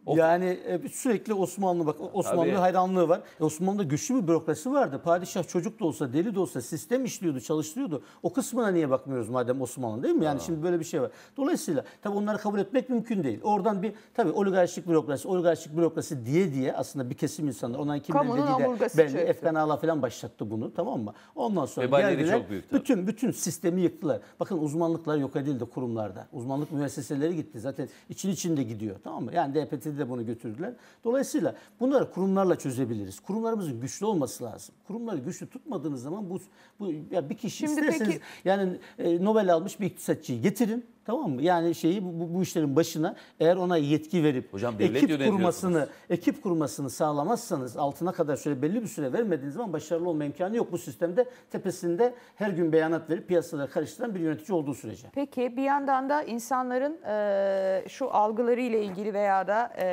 Speaker 3: O... Yani e, sürekli Osmanlı bak Osmanlı Tabii. hayranlığı var. E, Osmanlı'da güçlü bir bürokrasi vardı. Padişah çocuk da olsa, deli de olsa sistem işliyordu, çalıştırıyordu. O kısmına niye bakmıyoruz madem Osmanlı değil mi? Yani ha. şimdi böyle bir şey var. Dolayısıyla tabii onları kabul etmek mümkün değil. Oradan bir tabii oligarşik bürokrasi, oligarşik bürokrasi diye diye aslında bir kesim insanlar ondan kimler dediği de belli Efkanala falan başlattı bunu tamam mı? Ondan sonra Veballeri geldiler. Çok büyük, tabii. bütün bütün sistemi yıktılar. Bakın uzmanlıklar yok edildi kurumlarda. Uzmanlık müesseseleri gitti. Zaten için içinde gidiyor tamam mı? Yani DPT Üniversitede de bunu götürdüler. Dolayısıyla bunları kurumlarla çözebiliriz. Kurumlarımızın güçlü olması lazım. Kurumları güçlü tutmadığınız zaman bu, bu ya bir kişi Şimdi isterseniz peki... yani e, Nobel almış bir iktisatçıyı getirin. Tamam mı? Yani şeyi bu, bu, işlerin başına eğer ona yetki verip Hocam, ekip kurmasını ekip kurmasını sağlamazsanız altına kadar şöyle belli bir süre vermediğiniz zaman başarılı olma imkanı yok. Bu sistemde tepesinde her gün beyanat verip piyasaları karıştıran bir yönetici olduğu sürece.
Speaker 1: Peki bir yandan da insanların e, şu algıları ile ilgili veya da e,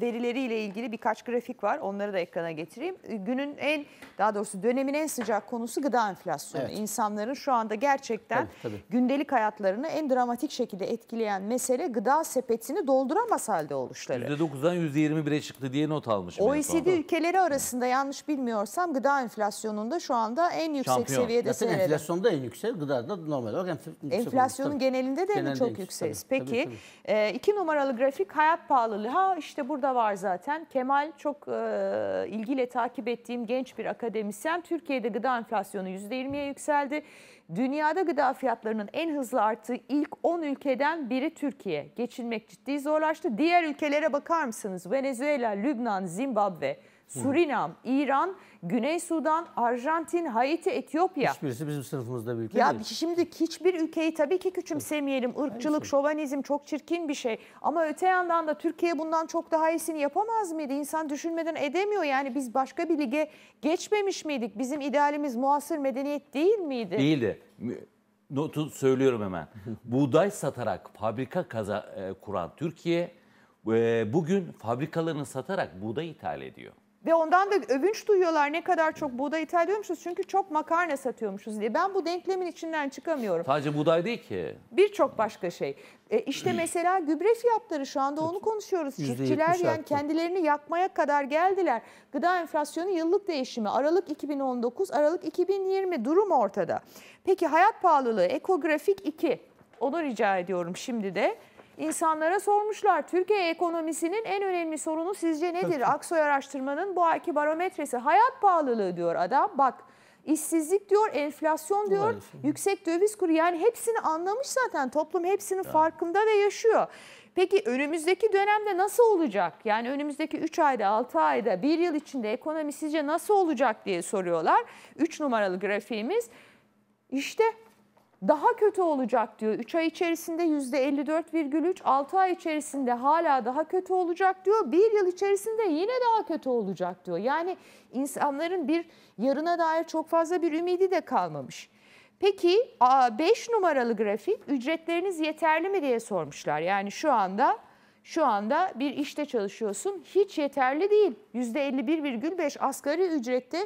Speaker 1: verileri ile ilgili birkaç grafik var. Onları da ekrana getireyim. E, günün en daha doğrusu dönemin en sıcak konusu gıda enflasyonu. Evet. İnsanların şu anda gerçekten tabii, tabii. gündelik hayatlarını en dramatik şekilde etkileyen mesele gıda sepetini dolduramaz halde oluşları.
Speaker 2: %9'dan %21'e çıktı diye not
Speaker 3: almışım. OECD
Speaker 1: ülkeleri arasında yanlış bilmiyorsam gıda enflasyonunda şu anda en yüksek Şampiyon. seviyede Zaten seyreden.
Speaker 3: enflasyonda en yüksek, gıda da normal olarak en Enflasyonun olur, genelinde de mi çok yükseğiz. Peki tabii, tabii.
Speaker 1: E, iki numaralı grafik hayat pahalılığı. Ha işte burada var zaten. Kemal çok e, ilgiyle takip ettiğim genç bir akademisyen. Türkiye'de gıda enflasyonu %20'ye yükseldi. Dünyada gıda fiyatlarının en hızlı arttığı ilk 10 ülkeden biri Türkiye. Geçinmek ciddi zorlaştı. Diğer ülkelere bakar mısınız? Venezuela, Lübnan, Zimbabwe. Surinam, İran, Güney Sudan, Arjantin, Haiti, Etiyopya.
Speaker 3: Hiçbirisi bizim sınıfımızda bir ülke ya, değil.
Speaker 1: Şimdi hiçbir ülkeyi tabii ki küçümsemeyelim. Irkçılık, şey. şovanizm çok çirkin bir şey. Ama öte yandan da Türkiye bundan çok daha iyisini yapamaz mıydı? İnsan düşünmeden edemiyor. Yani biz başka bir lige geçmemiş miydik? Bizim idealimiz muasır medeniyet değil miydi? Değildi.
Speaker 2: Notu söylüyorum hemen. Buğday satarak fabrika kaza, e, kuran Türkiye e, bugün fabrikalarını satarak buğday ithal ediyor.
Speaker 1: Ve ondan da övünç duyuyorlar ne kadar çok buğday ithal ediyormuşuz çünkü çok makarna satıyormuşuz diye. Ben bu denklemin içinden çıkamıyorum.
Speaker 2: Sadece buğday değil ki.
Speaker 1: Birçok başka şey. E işte mesela gübre fiyatları şu anda onu konuşuyoruz. Çiftçiler yani kendilerini yakmaya kadar geldiler. Gıda enflasyonu yıllık değişimi Aralık 2019, Aralık 2020 durum ortada. Peki hayat pahalılığı ekografik 2. Onu rica ediyorum şimdi de. İnsanlara sormuşlar Türkiye ekonomisinin en önemli sorunu sizce nedir? Aksoy araştırmanın bu ayki barometresi hayat pahalılığı diyor adam. Bak işsizlik diyor, enflasyon diyor, Maalesef. yüksek döviz kuru. Yani hepsini anlamış zaten toplum hepsinin yani. farkında ve yaşıyor. Peki önümüzdeki dönemde nasıl olacak? Yani önümüzdeki 3 ayda, 6 ayda, 1 yıl içinde ekonomi sizce nasıl olacak diye soruyorlar. 3 numaralı grafiğimiz. İşte daha kötü olacak diyor. 3 ay içerisinde %54,3, 6 ay içerisinde hala daha kötü olacak diyor. 1 yıl içerisinde yine daha kötü olacak diyor. Yani insanların bir yarına dair çok fazla bir ümidi de kalmamış. Peki 5 numaralı grafik ücretleriniz yeterli mi diye sormuşlar. Yani şu anda şu anda bir işte çalışıyorsun hiç yeterli değil. %51,5 asgari ücrette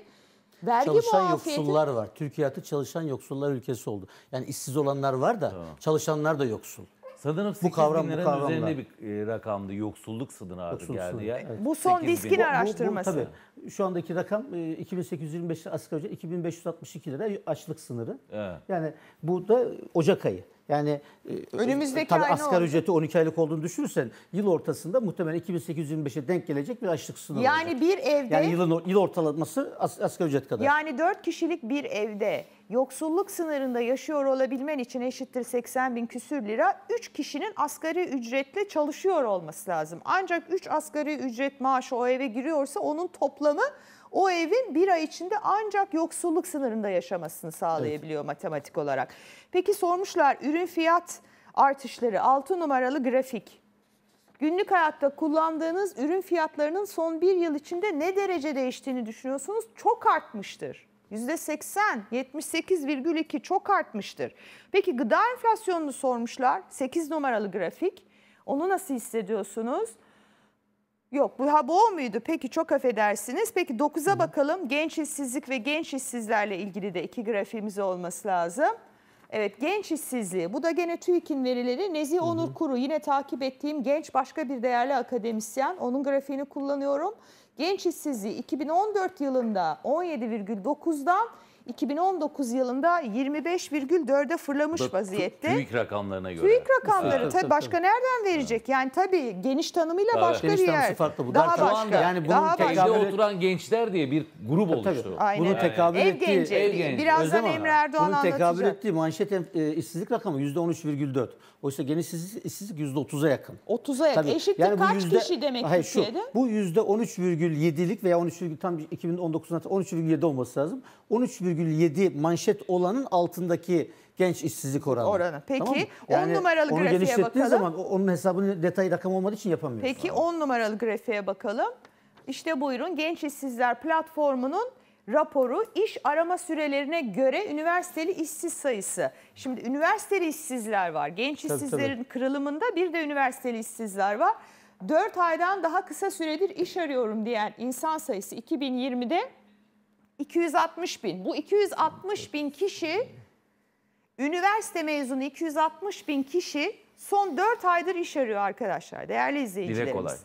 Speaker 1: Vergi çalışan muafiyeti... yoksullar
Speaker 3: var. Türkiye artık çalışan yoksullar ülkesi oldu. Yani işsiz olanlar var da tamam. çalışanlar da yoksul. Sanırım 8 bu kavram, bin liranın bu üzerinde
Speaker 2: bir e, rakamdı. Yoksulluk sınırı artık Yoksul geldi. Sınırı. Evet. Bu son diskin
Speaker 3: araştırması. Bu, bu, tabii. Şu andaki rakam 2825 e, asgari ücret 2562 lira açlık sınırı. Evet. Yani bu da Ocak ayı. Yani e, Önümüzdeki tabii asgari ücreti 12 aylık olduğunu düşünürsen yıl ortasında muhtemelen 2825'e denk gelecek bir açlık sınırı Yani
Speaker 1: olacak. bir evde Yani
Speaker 3: yılın yıl ortalaması as, asgari ücret kadar. yani
Speaker 1: 4 kişilik bir evde yoksulluk sınırında yaşıyor olabilmen için eşittir 80 bin küsür lira 3 kişinin asgari ücretle çalışıyor olması lazım. Ancak 3 asgari ücret maaşı o eve giriyorsa onun toplamı o evin bir ay içinde ancak yoksulluk sınırında yaşamasını sağlayabiliyor evet. matematik olarak. Peki sormuşlar ürün fiyat artışları 6 numaralı grafik. Günlük hayatta kullandığınız ürün fiyatlarının son bir yıl içinde ne derece değiştiğini düşünüyorsunuz? Çok artmıştır. %80, 78,2 çok artmıştır. Peki gıda enflasyonunu sormuşlar. 8 numaralı grafik. Onu nasıl hissediyorsunuz? Yok bu ha bu o muydu? Peki çok affedersiniz. Peki 9'a bakalım. Genç işsizlik ve genç işsizlerle ilgili de iki grafiğimiz olması lazım. Evet genç işsizliği bu da gene TÜİK'in verileri Nezih Onur Kuru yine takip ettiğim genç başka bir değerli akademisyen onun grafiğini kullanıyorum. Genç işsizliği 2014 yılında 17,9'dan 2019 yılında 25,4'e fırlamış da, vaziyette. TÜİK
Speaker 2: rakamlarına göre. TÜİK rakamları tabii başka
Speaker 1: nereden verecek? Yani tabii geniş tanımıyla tabii. başka geniş bir yer. farklı bu. Daha başka. yani bunun daha tekabülü... başka.
Speaker 2: oturan gençler diye bir grup e, oluştu. Aynen. Bunu tekabül yani. ettiği,
Speaker 3: ev genci. Ev genci. Birazdan Özlem Emre Erdoğan bunun anlatacak. tekabül ettiği manşet e, işsizlik rakamı %13,4. Oysa geniş işsizlik, işsizlik %30'a yakın. 30'a yakın. Tabii. Eşittir yani kaç yüzde, kişi demek hayır, Türkiye'de? Şu, bu %13,7'lik veya 13, tam 2019'un 13,7 olması lazım. 13, 4,7 manşet olanın altındaki genç işsizlik oranı. Oranı. Peki tamam mı? yani numaralı onu grafiğe genişlettiğin bakalım. zaman onun hesabını detay rakam olmadığı için yapamıyoruz.
Speaker 1: Peki abi. 10 numaralı grafiğe bakalım. İşte buyurun Genç işsizler Platformu'nun raporu iş arama sürelerine göre üniversiteli işsiz sayısı. Şimdi üniversiteli işsizler var. Genç tabii, işsizlerin tabii. kırılımında bir de üniversiteli işsizler var. 4 aydan daha kısa süredir iş arıyorum diyen insan sayısı 2020'de 260 bin. Bu 260 bin kişi, üniversite mezunu 260 bin kişi son 4 aydır iş arıyor arkadaşlar değerli izleyicilerimiz. Direkt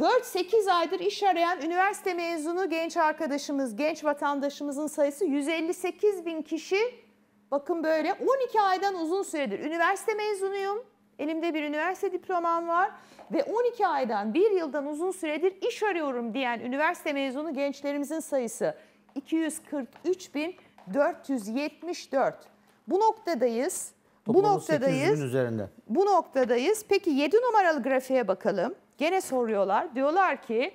Speaker 1: olay. 4-8 aydır iş arayan üniversite mezunu genç arkadaşımız, genç vatandaşımızın sayısı 158 bin kişi. Bakın böyle 12 aydan uzun süredir üniversite mezunuyum Elimde bir üniversite diplomam var ve 12 aydan 1 yıldan uzun süredir iş arıyorum diyen üniversite mezunu gençlerimizin sayısı 243.474. Bu noktadayız. Toplumun bu noktadayız. üzerinde. Bu noktadayız. Peki 7 numaralı grafiğe bakalım. Gene soruyorlar. Diyorlar ki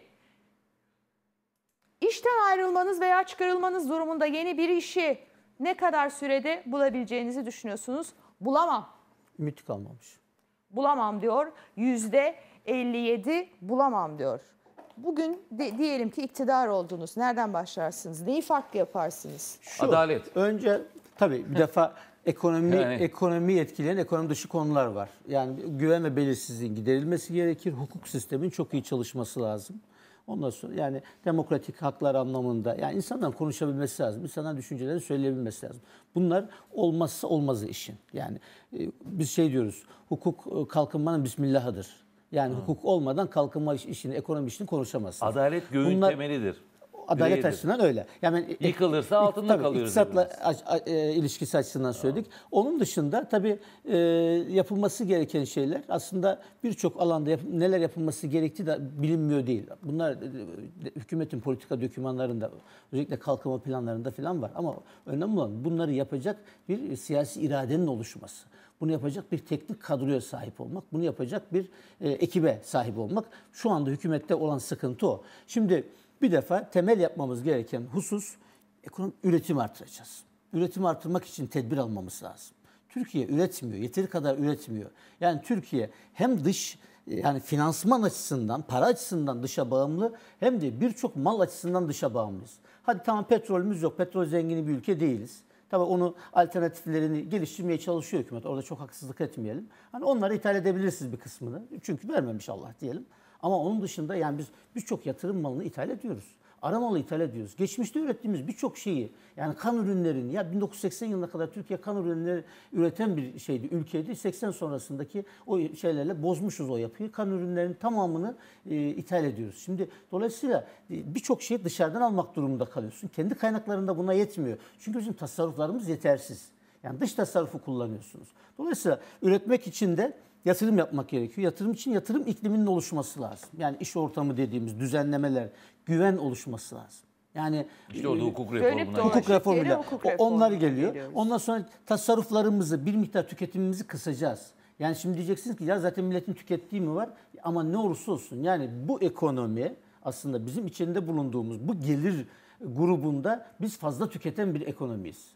Speaker 1: işten ayrılmanız veya çıkarılmanız durumunda yeni bir işi ne kadar sürede bulabileceğinizi düşünüyorsunuz? Bulamam. Ümit kalmamış bulamam diyor. Yüzde 57 bulamam diyor. Bugün de, diyelim ki iktidar oldunuz. Nereden başlarsınız? Neyi farklı yaparsınız?
Speaker 3: Şu, Adalet. Önce tabii bir defa ekonomi yani. ekonomi etkileyen ekonomi dışı konular var. Yani güven ve belirsizliğin giderilmesi gerekir. Hukuk sistemin çok iyi çalışması lazım. Ondan sonra yani demokratik haklar anlamında yani insandan konuşabilmesi lazım. İnsanların düşüncelerini söyleyebilmesi lazım. Bunlar olmazsa olmazı işin. Yani e, biz şey diyoruz. Hukuk e, kalkınmanın bismillahıdır. Yani Hı. hukuk olmadan kalkınma işini, ekonomi işini konuşamazsınız. Adalet göğün Bunlar,
Speaker 2: temelidir adalet bireydir. açısından
Speaker 3: öyle. Yani e, yıkılırsa e, altında tabii, kalıyoruz. İktisatla a, e, ilişkisi açısından tamam. söyledik. Onun dışında tabii e, yapılması gereken şeyler aslında birçok alanda yap, neler yapılması gerektiği de bilinmiyor değil. Bunlar e, hükümetin politika dokümanlarında özellikle kalkınma planlarında falan var ama önemli olan bunları yapacak bir siyasi iradenin oluşması. Bunu yapacak bir teknik kadroya sahip olmak, bunu yapacak bir e, ekibe sahip olmak. Şu anda hükümette olan sıkıntı o. Şimdi bir defa temel yapmamız gereken husus ekonomik üretim artıracağız. Üretim artırmak için tedbir almamız lazım. Türkiye üretmiyor, yeteri kadar üretmiyor. Yani Türkiye hem dış e, yani finansman açısından, para açısından dışa bağımlı hem de birçok mal açısından dışa bağımlıyız. Hadi tamam petrolümüz yok, petrol zengini bir ülke değiliz. Tabii onu alternatiflerini geliştirmeye çalışıyor hükümet. Orada çok haksızlık etmeyelim. Hani onları ithal edebilirsiniz bir kısmını. Çünkü vermemiş Allah diyelim. Ama onun dışında yani biz birçok yatırım malını ithal ediyoruz. Aramalı ithal ediyoruz. Geçmişte ürettiğimiz birçok şeyi yani kan ürünlerini ya 1980 yılına kadar Türkiye kan ürünleri üreten bir şeydi, ülkeydi. 80 sonrasındaki o şeylerle bozmuşuz o yapıyı. Kan ürünlerinin tamamını e, ithal ediyoruz. Şimdi dolayısıyla e, birçok şeyi dışarıdan almak durumunda kalıyorsun. Kendi kaynaklarında buna yetmiyor. Çünkü bizim tasarruflarımız yetersiz. Yani dış tasarrufu kullanıyorsunuz. Dolayısıyla üretmek için de yatırım yapmak gerekiyor. Yatırım için yatırım ikliminin oluşması lazım. Yani iş ortamı dediğimiz düzenlemeler, güven oluşması lazım. Yani işte orada e, hukuk reformuna. Hukuk reformuyla. Hukuk reformu Onlar geliyor. Geliyoruz. Ondan sonra tasarruflarımızı, bir miktar tüketimimizi kısacağız. Yani şimdi diyeceksiniz ki ya zaten milletin tükettiği mi var? Ama ne olursa olsun yani bu ekonomi aslında bizim içinde bulunduğumuz bu gelir grubunda biz fazla tüketen bir ekonomiyiz.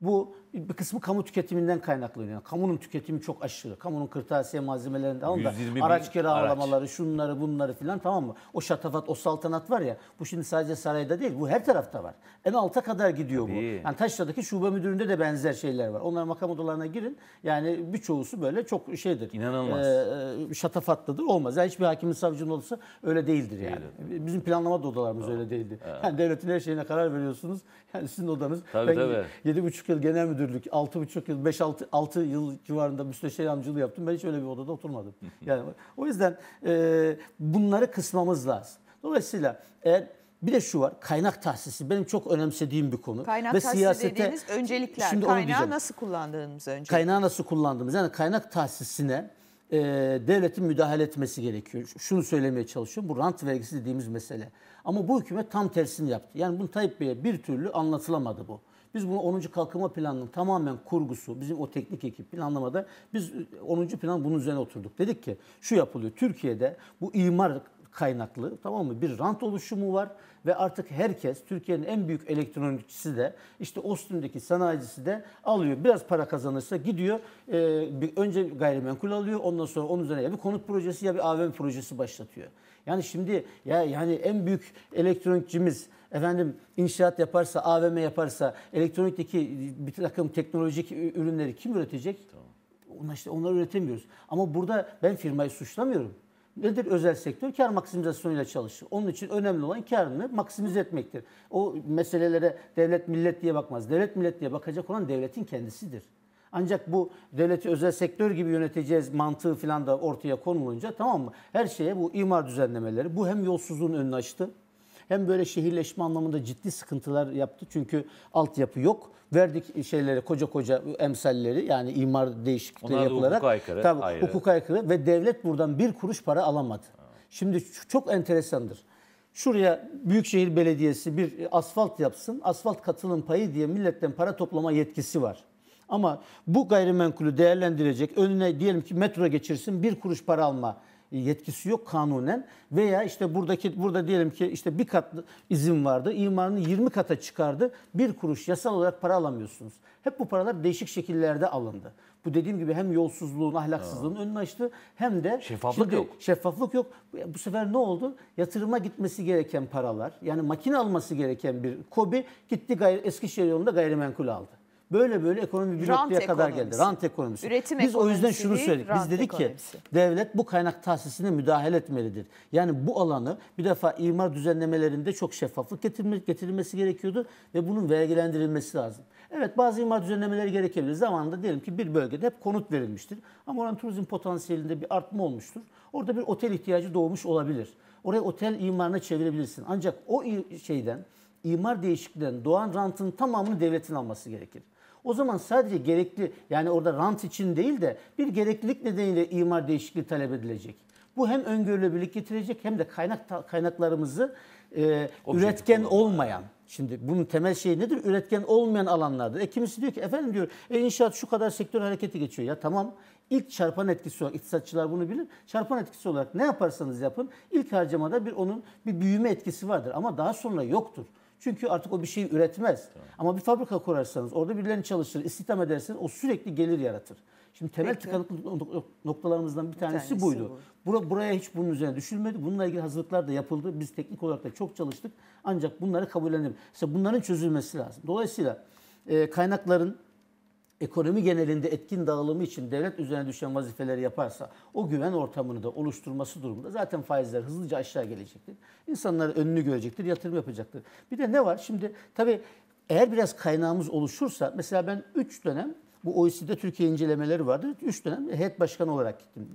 Speaker 3: Bu bir kısmı kamu tüketiminden kaynaklanıyor. Yani kamunun tüketimi çok aşırı. Kamunun kırtasiye malzemelerinde tamam da araç kiralamaları, araç. şunları bunları filan tamam mı? O şatafat, o saltanat var ya bu şimdi sadece sarayda değil bu her tarafta var. En alta kadar gidiyor Tabii. bu. Yani Taşra'daki şube müdüründe de benzer şeyler var. Onlar makam odalarına girin. Yani birçoğusu böyle çok şeydir. İnanılmaz. Ee, e, şatafatlıdır. Olmaz. Yani hiçbir hakimin savcının olsa öyle değildir yani. Değildir. E, bizim planlama da odalarımız öyle değildi. Yani devletin her şeyine karar veriyorsunuz. Yani sizin odanız. Tabii, ben tabii. 7,5 yıl genel müdür müdürlük 6,5 yıl, 5-6 yıl civarında müsteşar amcılığı yaptım. Ben hiç öyle bir odada oturmadım. yani O yüzden e, bunları kısmamız lazım. Dolayısıyla eğer bir de şu var kaynak tahsisi benim çok önemsediğim bir konu. Kaynak Ve tahsisi siyasete, dediğiniz
Speaker 1: öncelikler. Şimdi kaynağı nasıl kullandığımız önce.
Speaker 3: Kaynağı nasıl kullandığımız. Yani kaynak tahsisine e, devletin müdahale etmesi gerekiyor. Şunu söylemeye çalışıyorum. Bu rant vergisi dediğimiz mesele. Ama bu hükümet tam tersini yaptı. Yani bunu Tayyip Bey'e bir türlü anlatılamadı bu. Biz bunu 10. kalkınma planının tamamen kurgusu, bizim o teknik ekip planlamada biz 10. E, plan bunun üzerine oturduk. Dedik ki şu yapılıyor. Türkiye'de bu imar kaynaklı tamam mı bir rant oluşumu var ve artık herkes Türkiye'nin en büyük elektronikçisi de işte Ostim'deki sanayicisi de alıyor biraz para kazanırsa gidiyor e, bir, önce gayrimenkul alıyor ondan sonra onun üzerine ya bir konut projesi ya bir AVM projesi başlatıyor. Yani şimdi ya yani en büyük elektronikçimiz efendim inşaat yaparsa, AVM yaparsa, elektronikteki bir takım teknolojik ürünleri kim üretecek? Tamam. Onlar işte onları üretemiyoruz. Ama burada ben firmayı suçlamıyorum. Nedir özel sektör? Kar maksimizasyonuyla çalışır. Onun için önemli olan karını maksimize etmektir. O meselelere devlet millet diye bakmaz. Devlet millet diye bakacak olan devletin kendisidir. Ancak bu devleti özel sektör gibi yöneteceğiz mantığı falan da ortaya konulunca tamam mı? Her şeye bu imar düzenlemeleri, bu hem yolsuzluğun önünü açtı hem böyle şehirleşme anlamında ciddi sıkıntılar yaptı. Çünkü altyapı yok. Verdik şeylere koca koca emsalleri yani imar değişiklikleri Onlar da yapılarak. Hukuka aykırı. Tabii ayrı. hukuka aykırı ve devlet buradan bir kuruş para alamadı. Şimdi çok enteresandır. Şuraya Büyükşehir Belediyesi bir asfalt yapsın, asfalt katılım payı diye milletten para toplama yetkisi var. Ama bu gayrimenkulü değerlendirecek, önüne diyelim ki metro geçirsin bir kuruş para alma yetkisi yok kanunen veya işte buradaki burada diyelim ki işte bir kat izin vardı. imanını 20 kata çıkardı. Bir kuruş yasal olarak para alamıyorsunuz. Hep bu paralar değişik şekillerde alındı. Bu dediğim gibi hem yolsuzluğun, ahlaksızlığın önünü açtı hem de şeffaflık yok. Şeffaflık yok. Bu sefer ne oldu? Yatırıma gitmesi gereken paralar, yani makine alması gereken bir kobi gitti gayri, Eskişehir yolunda gayrimenkul aldı. Böyle böyle ekonomi bir rant noktaya ekonomisi. kadar geldi. Rant ekonomisi. Üretim Biz ekonomisi o yüzden şunu değil, söyledik. Biz dedik ekonomisi. ki devlet bu kaynak tahsisine müdahale etmelidir. Yani bu alanı bir defa imar düzenlemelerinde çok şeffaflık getirilmesi gerekiyordu ve bunun vergilendirilmesi lazım. Evet bazı imar düzenlemeleri gerekebilir. Zamanında diyelim ki bir bölgede hep konut verilmiştir. Ama oranın turizm potansiyelinde bir artma olmuştur. Orada bir otel ihtiyacı doğmuş olabilir. Oraya otel imarına çevirebilirsin. Ancak o şeyden imar değişikliğinden doğan rantın tamamını devletin alması gerekir. O zaman sadece gerekli yani orada rant için değil de bir gereklilik nedeniyle imar değişikliği talep edilecek. Bu hem öngörülebilirlik getirecek hem de kaynak kaynaklarımızı e, Objektif üretken olmayan Şimdi bunun temel şeyi nedir? Üretken olmayan alanlardır. E kimisi diyor ki efendim diyor e inşaat şu kadar sektör hareketi geçiyor. Ya tamam ilk çarpan etkisi olarak iktisatçılar bunu bilir. Çarpan etkisi olarak ne yaparsanız yapın ilk harcamada bir onun bir büyüme etkisi vardır ama daha sonra yoktur. Çünkü artık o bir şey üretmez. Tamam. Ama bir fabrika kurarsanız, orada birilerini çalıştırır, istihdam ederseniz o sürekli gelir yaratır. Şimdi temel tıkanıklık noktalarımızdan bir tanesi, bir tanesi buydu. Bu. buraya hiç bunun üzerine düşünmedi. Bununla ilgili hazırlıklar da yapıldı. Biz teknik olarak da çok çalıştık. Ancak bunları kabullendim. İşte bunların çözülmesi lazım. Dolayısıyla e, kaynakların ekonomi genelinde etkin dağılımı için devlet üzerine düşen vazifeleri yaparsa o güven ortamını da oluşturması durumunda zaten faizler hızlıca aşağı gelecektir. İnsanlar önünü görecektir, yatırım yapacaktır. Bir de ne var? Şimdi tabii eğer biraz kaynağımız oluşursa mesela ben 3 dönem bu OECD Türkiye incelemeleri vardı. 3 dönem heyet başkanı olarak gittim.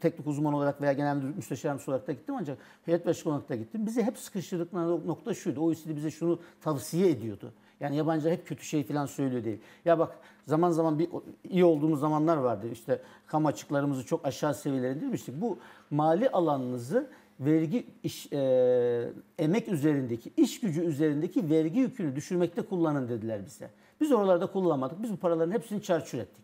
Speaker 3: Teknik uzman olarak veya genel müsteşarımız olarak da gittim ancak heyet başkanı olarak da gittim. Bizi hep sıkıştırdıkları nokta şuydu. OECD bize şunu tavsiye ediyordu. Yani yabancılar hep kötü şey falan söylüyor değil. Ya bak zaman zaman bir iyi olduğumuz zamanlar vardı. İşte kam açıklarımızı çok aşağı seviyelere indirmiştik. Bu mali alanınızı vergi iş, e, emek üzerindeki, iş gücü üzerindeki vergi yükünü düşürmekte kullanın dediler bize. Biz oralarda kullanmadık. Biz bu paraların hepsini çarçur ettik.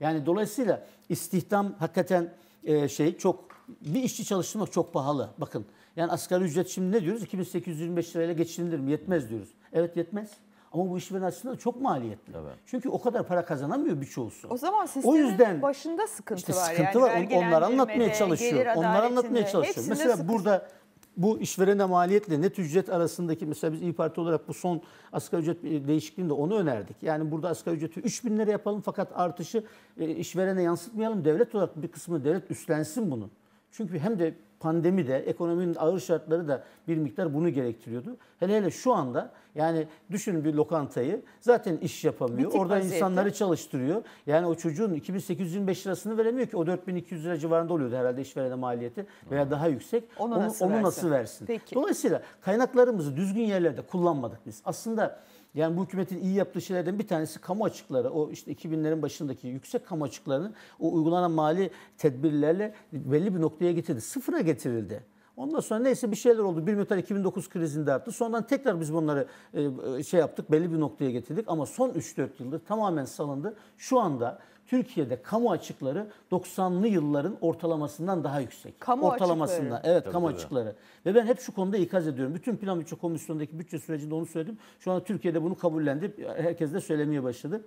Speaker 3: Yani dolayısıyla istihdam hakikaten e, şey çok bir işçi çalıştırmak çok pahalı. Bakın yani asgari ücret şimdi ne diyoruz? 2825 lirayla geçinilir mi? Yetmez diyoruz. Evet yetmez. Ama bu işveren açısından çok maliyetli. Evet. Çünkü o kadar para kazanamıyor birçoğusu. O
Speaker 1: zaman sistemin o yüzden, başında sıkıntı işte var. Sıkıntı yani, var. Onları anlatmaya çalışıyor. Onları anlatmaya çalışıyor. Mesela sıkıntı.
Speaker 3: burada bu işverene maliyetle net ücret arasındaki mesela biz İyi Parti olarak bu son asgari ücret değişikliğinde onu önerdik. Yani burada asgari ücreti 3 bin lira yapalım fakat artışı e, işverene yansıtmayalım. Devlet olarak bir kısmı devlet üstlensin bunu. Çünkü hem de pandemi de, ekonominin ağır şartları da bir miktar bunu gerektiriyordu. Hele hele şu anda yani düşünün bir lokantayı zaten iş yapamıyor. Orada insanları çalıştırıyor. Yani o çocuğun 2825 lirasını veremiyor ki. O 4200 lira civarında oluyordu herhalde işverene maliyeti veya daha yüksek. Onu, onu nasıl onu, versin? nasıl versin? Peki. Dolayısıyla kaynaklarımızı düzgün yerlerde kullanmadık biz. Aslında yani bu hükümetin iyi yaptığı şeylerden bir tanesi kamu açıkları. O işte 2000'lerin başındaki yüksek kamu açıklarının o uygulanan mali tedbirlerle belli bir noktaya getirdi. Sıfıra getirildi. Ondan sonra neyse bir şeyler oldu. Bir miktar 2009 krizinde arttı. Sonradan tekrar biz bunları e, e, şey yaptık, belli bir noktaya getirdik. Ama son 3-4 yıldır tamamen salındı. Şu anda Türkiye'de kamu açıkları 90'lı yılların ortalamasından daha yüksek. Kamu ortalamasından. Açıkları. Evet, kamu açıkları. Ve ben hep şu konuda ikaz ediyorum. Bütün plan bütçe komisyonundaki bütçe sürecinde onu söyledim. Şu anda Türkiye'de bunu kabullendi. Herkes de söylemeye başladı.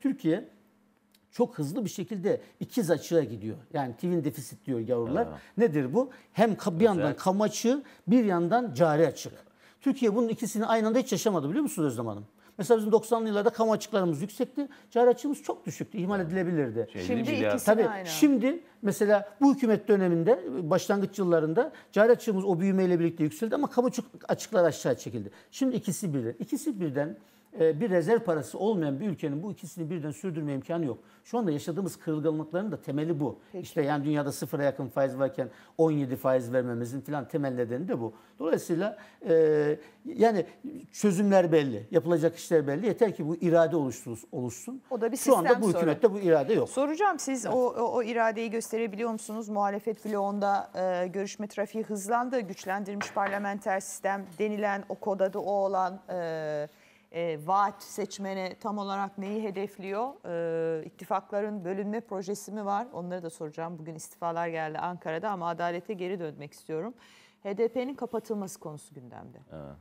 Speaker 3: Türkiye çok hızlı bir şekilde ikiz açığa gidiyor. Yani twin defisit diyor gavurlar. Ha. Nedir bu? Hem bir Özel. yandan kamu açığı bir yandan cari açık. Türkiye bunun ikisini aynı anda hiç yaşamadı biliyor musunuz Özlem Hanım? Mesela bizim 90'lı yıllarda kamu açıklarımız yüksekti. Cari açığımız çok düşüktü. ihmal edilebilirdi. Şey, şimdi ikisi Tabii aynı. şimdi mesela bu hükümet döneminde başlangıç yıllarında cari açığımız o büyümeyle birlikte yükseldi ama kamu açıklar aşağı çekildi. Şimdi ikisi birden. İkisi birden ee, bir rezerv parası olmayan bir ülkenin bu ikisini birden sürdürme imkanı yok. Şu anda yaşadığımız kırılganlıkların da temeli bu. Peki. İşte yani dünyada sıfıra yakın faiz varken 17 faiz vermemizin filan temel nedeni de bu. Dolayısıyla e, yani çözümler belli, yapılacak işler belli. Yeter ki bu irade oluşsun.
Speaker 1: O da bir Şu anda bu hükümette soru. bu irade yok. Soracağım siz evet. o, o, o iradeyi gösterebiliyor musunuz? Muhalefet bloğunda e, görüşme trafiği hızlandı. Güçlendirilmiş parlamenter sistem denilen o kodada o olan... E, e, vaat seçmene tam olarak neyi hedefliyor? E, ittifakların bölünme projesi mi var? Onları da soracağım. Bugün istifalar geldi Ankara'da ama adalete geri dönmek istiyorum. HDP'nin kapatılması konusu gündemde. Evet.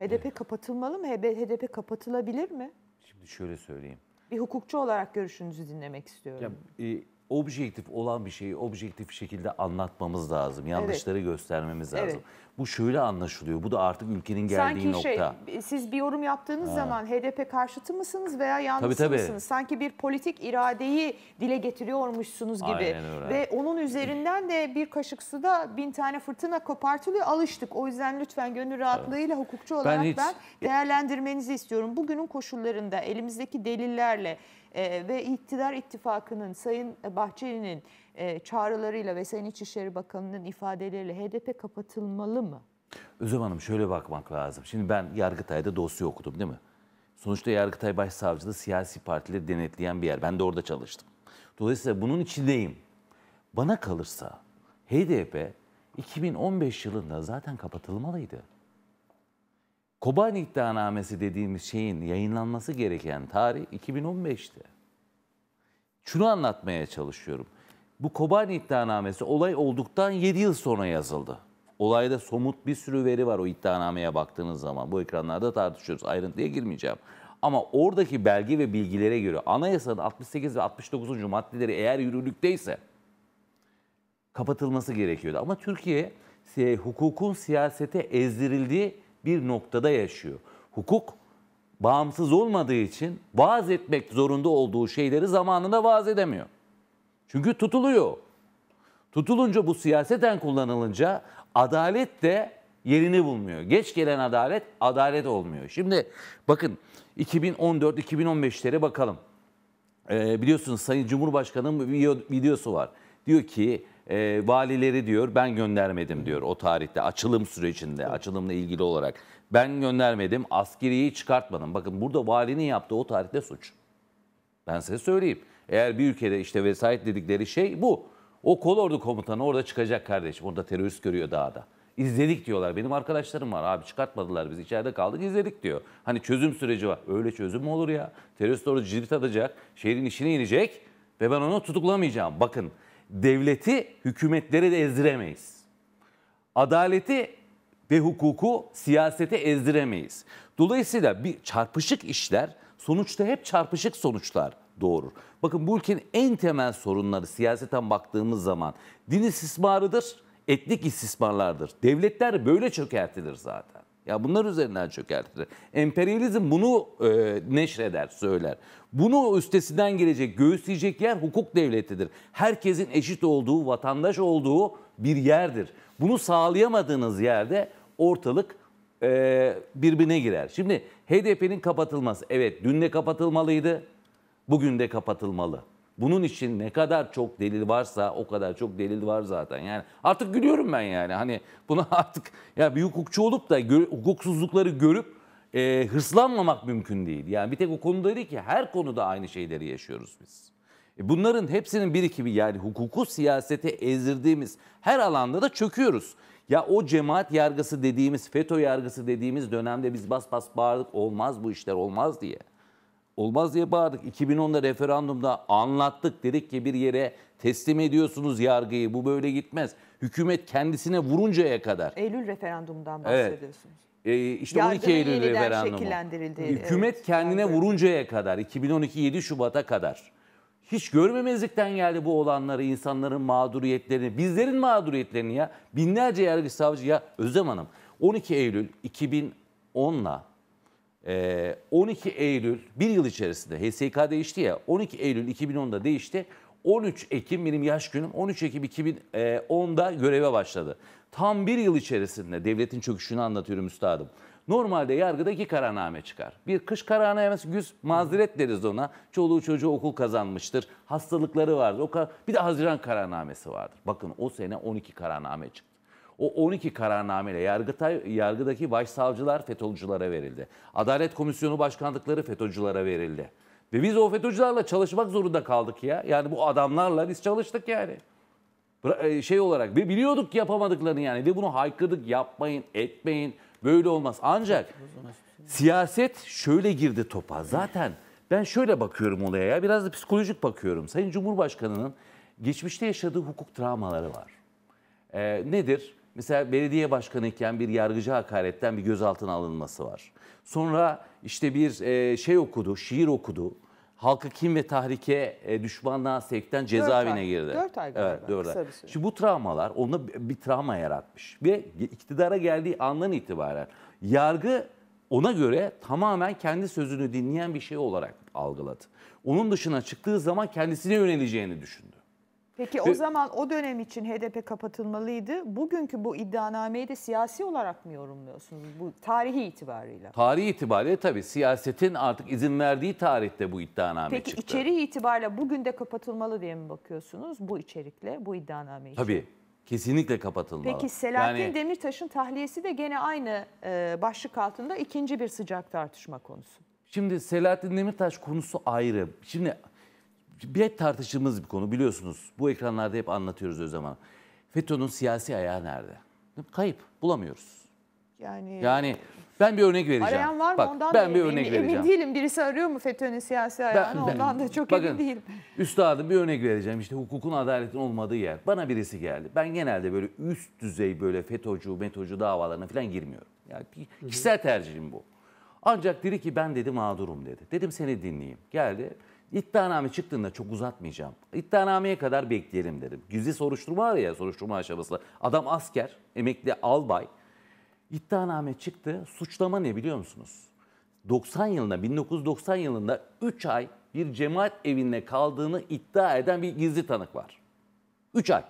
Speaker 1: HDP evet. kapatılmalı mı? HDP kapatılabilir mi?
Speaker 2: Şimdi şöyle söyleyeyim.
Speaker 1: Bir hukukçu olarak görüşünüzü dinlemek istiyorum.
Speaker 2: Ya, e, objektif olan bir şeyi objektif şekilde anlatmamız lazım. Yanlışları göstermemiz lazım. Evet. Bu şöyle anlaşılıyor. Bu da artık ülkenin geldiği Sanki şey, nokta. Sanki
Speaker 1: şey, siz bir yorum yaptığınız ha. zaman HDP karşıtı mısınız veya yanlış tabii, tabii. mısınız? Sanki bir politik iradeyi dile getiriyormuşsunuz gibi. Ve onun üzerinden de bir kaşık suda bin tane fırtına kopartılıyor. Alıştık. O yüzden lütfen gönül rahatlığıyla hukukçu olarak ben, hiç... ben değerlendirmenizi istiyorum. Bugünün koşullarında elimizdeki delillerle ee, ve iktidar ittifakının Sayın Bahçeli'nin e, çağrılarıyla ve Sayın İçişleri Bakanı'nın ifadeleriyle HDP kapatılmalı mı?
Speaker 2: Özlem Hanım şöyle bakmak lazım. Şimdi ben Yargıtay'da dosya okudum değil mi? Sonuçta Yargıtay Başsavcılığı siyasi partileri denetleyen bir yer. Ben de orada çalıştım. Dolayısıyla bunun içindeyim. Bana kalırsa HDP 2015 yılında zaten kapatılmalıydı. Koban iddianamesi dediğimiz şeyin yayınlanması gereken tarih 2015'ti. Şunu anlatmaya çalışıyorum. Bu Koban iddianamesi olay olduktan 7 yıl sonra yazıldı. Olayda somut bir sürü veri var o iddianameye baktığınız zaman. Bu ekranlarda tartışıyoruz. Ayrıntıya girmeyeceğim. Ama oradaki belge ve bilgilere göre anayasanın 68 ve 69. maddeleri eğer yürürlükteyse kapatılması gerekiyordu. Ama Türkiye hukukun siyasete ezdirildiği bir noktada yaşıyor. Hukuk bağımsız olmadığı için vaaz etmek zorunda olduğu şeyleri zamanında vaaz edemiyor. Çünkü tutuluyor. Tutulunca bu siyaseten kullanılınca adalet de yerini bulmuyor. Geç gelen adalet adalet olmuyor. Şimdi bakın 2014-2015'lere bakalım. Ee, biliyorsunuz Sayın Cumhurbaşkanı'nın video, videosu var. Diyor ki e, valileri diyor ben göndermedim diyor o tarihte açılım sürecinde açılımla ilgili olarak. Ben göndermedim askeriyi çıkartmadım. Bakın burada valinin yaptığı o tarihte suç. Ben size söyleyeyim. Eğer bir ülkede işte vesayet dedikleri şey bu. O kolordu komutanı orada çıkacak kardeşim. Orada terörist görüyor dağda. İzledik diyorlar. Benim arkadaşlarım var abi çıkartmadılar biz içeride kaldık izledik diyor. Hani çözüm süreci var. Öyle çözüm mü olur ya? Terörist orada cirit atacak, şehrin işine inecek ve ben onu tutuklamayacağım. Bakın devleti hükümetleri de ezdiremeyiz. Adaleti ve hukuku siyasete ezdiremeyiz. Dolayısıyla bir çarpışık işler sonuçta hep çarpışık sonuçlar doğurur. Bakın bu ülkenin en temel sorunları siyaseten baktığımız zaman din istismarıdır, etnik istismarlardır. Devletler böyle çökertilir zaten. Ya bunlar üzerinden çökertir. Emperyalizm bunu e, neşreder, söyler. Bunu üstesinden gelecek, göğüsleyecek yer hukuk devletidir. Herkesin eşit olduğu, vatandaş olduğu bir yerdir. Bunu sağlayamadığınız yerde ortalık e, birbirine girer. Şimdi HDP'nin kapatılması, evet dün de kapatılmalıydı, bugün de kapatılmalı. Bunun için ne kadar çok delil varsa o kadar çok delil var zaten. Yani artık gülüyorum ben yani. Hani buna artık ya bir hukukçu olup da gö- hukuksuzlukları görüp e, hırslanmamak mümkün değil. Yani bir tek o konuda değil ki her konuda aynı şeyleri yaşıyoruz biz. E bunların hepsinin birikimi yani hukuku siyasete ezdirdiğimiz her alanda da çöküyoruz. Ya o cemaat yargısı dediğimiz, FETÖ yargısı dediğimiz dönemde biz bas bas bağırdık olmaz bu işler olmaz diye olmaz diye bağırdık. 2010'da referandumda anlattık dedik ki bir yere teslim ediyorsunuz yargıyı bu böyle gitmez. Hükümet kendisine vuruncaya kadar.
Speaker 1: Eylül referandumundan bahsediyorsunuz.
Speaker 2: Evet. Ee, işte Yargının 12 Eylül referandumu. Hükümet evet, kendine yargı. vuruncaya kadar 2012 7 Şubat'a kadar. Hiç görmemezlikten geldi bu olanları, insanların mağduriyetlerini, bizlerin mağduriyetlerini ya. Binlerce yargı savcı ya Özlem Hanım 12 Eylül 2010'la 12 ee, Eylül bir yıl içerisinde HSK değişti ya 12 Eylül 2010'da değişti. 13 Ekim benim yaş günüm 13 Ekim 2010'da e, göreve başladı. Tam bir yıl içerisinde devletin çöküşünü anlatıyorum üstadım. Normalde yargıda iki kararname çıkar. Bir kış kararnamesi güz mazeret deriz ona. Çoluğu çocuğu okul kazanmıştır. Hastalıkları vardır. O kar- bir de Haziran kararnamesi vardır. Bakın o sene 12 kararname çıktı. O 12 kararnameyle yargıtay, yargıdaki başsavcılar FETÖ'cülere verildi. Adalet Komisyonu başkanlıkları FETÖ'cülere verildi. Ve biz o FETÖ'cülerle çalışmak zorunda kaldık ya. Yani bu adamlarla biz çalıştık yani. E, şey olarak ve biliyorduk yapamadıklarını yani. Ve bunu haykırdık yapmayın, etmeyin. Böyle olmaz. Ancak siyaset şöyle girdi topa. Zaten ben şöyle bakıyorum olaya ya. Biraz da psikolojik bakıyorum. Sayın Cumhurbaşkanı'nın geçmişte yaşadığı hukuk travmaları var. Ee, nedir? Mesela belediye başkanı iken bir yargıcı hakaretten bir gözaltına alınması var. Sonra işte bir e, şey okudu, şiir okudu. Halkı kim ve tahrike e, düşmanlığa sevkten cezaevine girdi. Dört ay galiba. Evet, 4 ay. Şimdi bu travmalar onda bir travma yaratmış. Ve iktidara geldiği andan itibaren yargı ona göre tamamen kendi sözünü dinleyen bir şey olarak algıladı. Onun dışına çıktığı zaman kendisine yöneleceğini düşündü.
Speaker 1: Peki o zaman o dönem için HDP kapatılmalıydı. Bugünkü bu iddianameyi de siyasi olarak mı yorumluyorsunuz bu tarihi itibariyle?
Speaker 2: Tarihi itibariyle tabii siyasetin artık izin verdiği tarihte bu iddianame Peki, çıktı.
Speaker 1: Peki içeriği itibariyle bugün de kapatılmalı diye mi bakıyorsunuz bu içerikle bu iddianame için? Tabii
Speaker 2: kesinlikle kapatılmalı. Peki Selahattin yani,
Speaker 1: Demirtaş'ın tahliyesi de gene aynı e, başlık altında ikinci bir sıcak tartışma konusu.
Speaker 2: Şimdi Selahattin Demirtaş konusu ayrı. Şimdi bir hep tartıştığımız bir konu biliyorsunuz. Bu ekranlarda hep anlatıyoruz o zaman. FETÖ'nün siyasi ayağı nerede? Kayıp. Bulamıyoruz.
Speaker 1: Yani Yani
Speaker 2: ben bir örnek vereceğim. arayan var mı? Bak, ondan ben da bir emin, örnek emin değilim.
Speaker 1: Birisi arıyor mu FETÖ'nün siyasi ayağını? ben- Ondan da çok Bakın, emin değilim.
Speaker 2: Üstadım bir örnek vereceğim. İşte hukukun adaletin olmadığı yer. Bana birisi geldi. Ben genelde böyle üst düzey böyle FETÖ'cü, METÖ'cü davalarına falan girmiyorum. Yani bir kişisel tercihim bu. Ancak dedi ki ben dedi mağdurum dedi. Dedim seni dinleyeyim. Geldi. İddianame çıktığında çok uzatmayacağım. İddianameye kadar bekleyelim derim. Gizli soruşturma var ya soruşturma aşamasında. Adam asker, emekli albay. İddianame çıktı. Suçlama ne biliyor musunuz? 90 yılında, 1990 yılında 3 ay bir cemaat evinde kaldığını iddia eden bir gizli tanık var. 3 ay.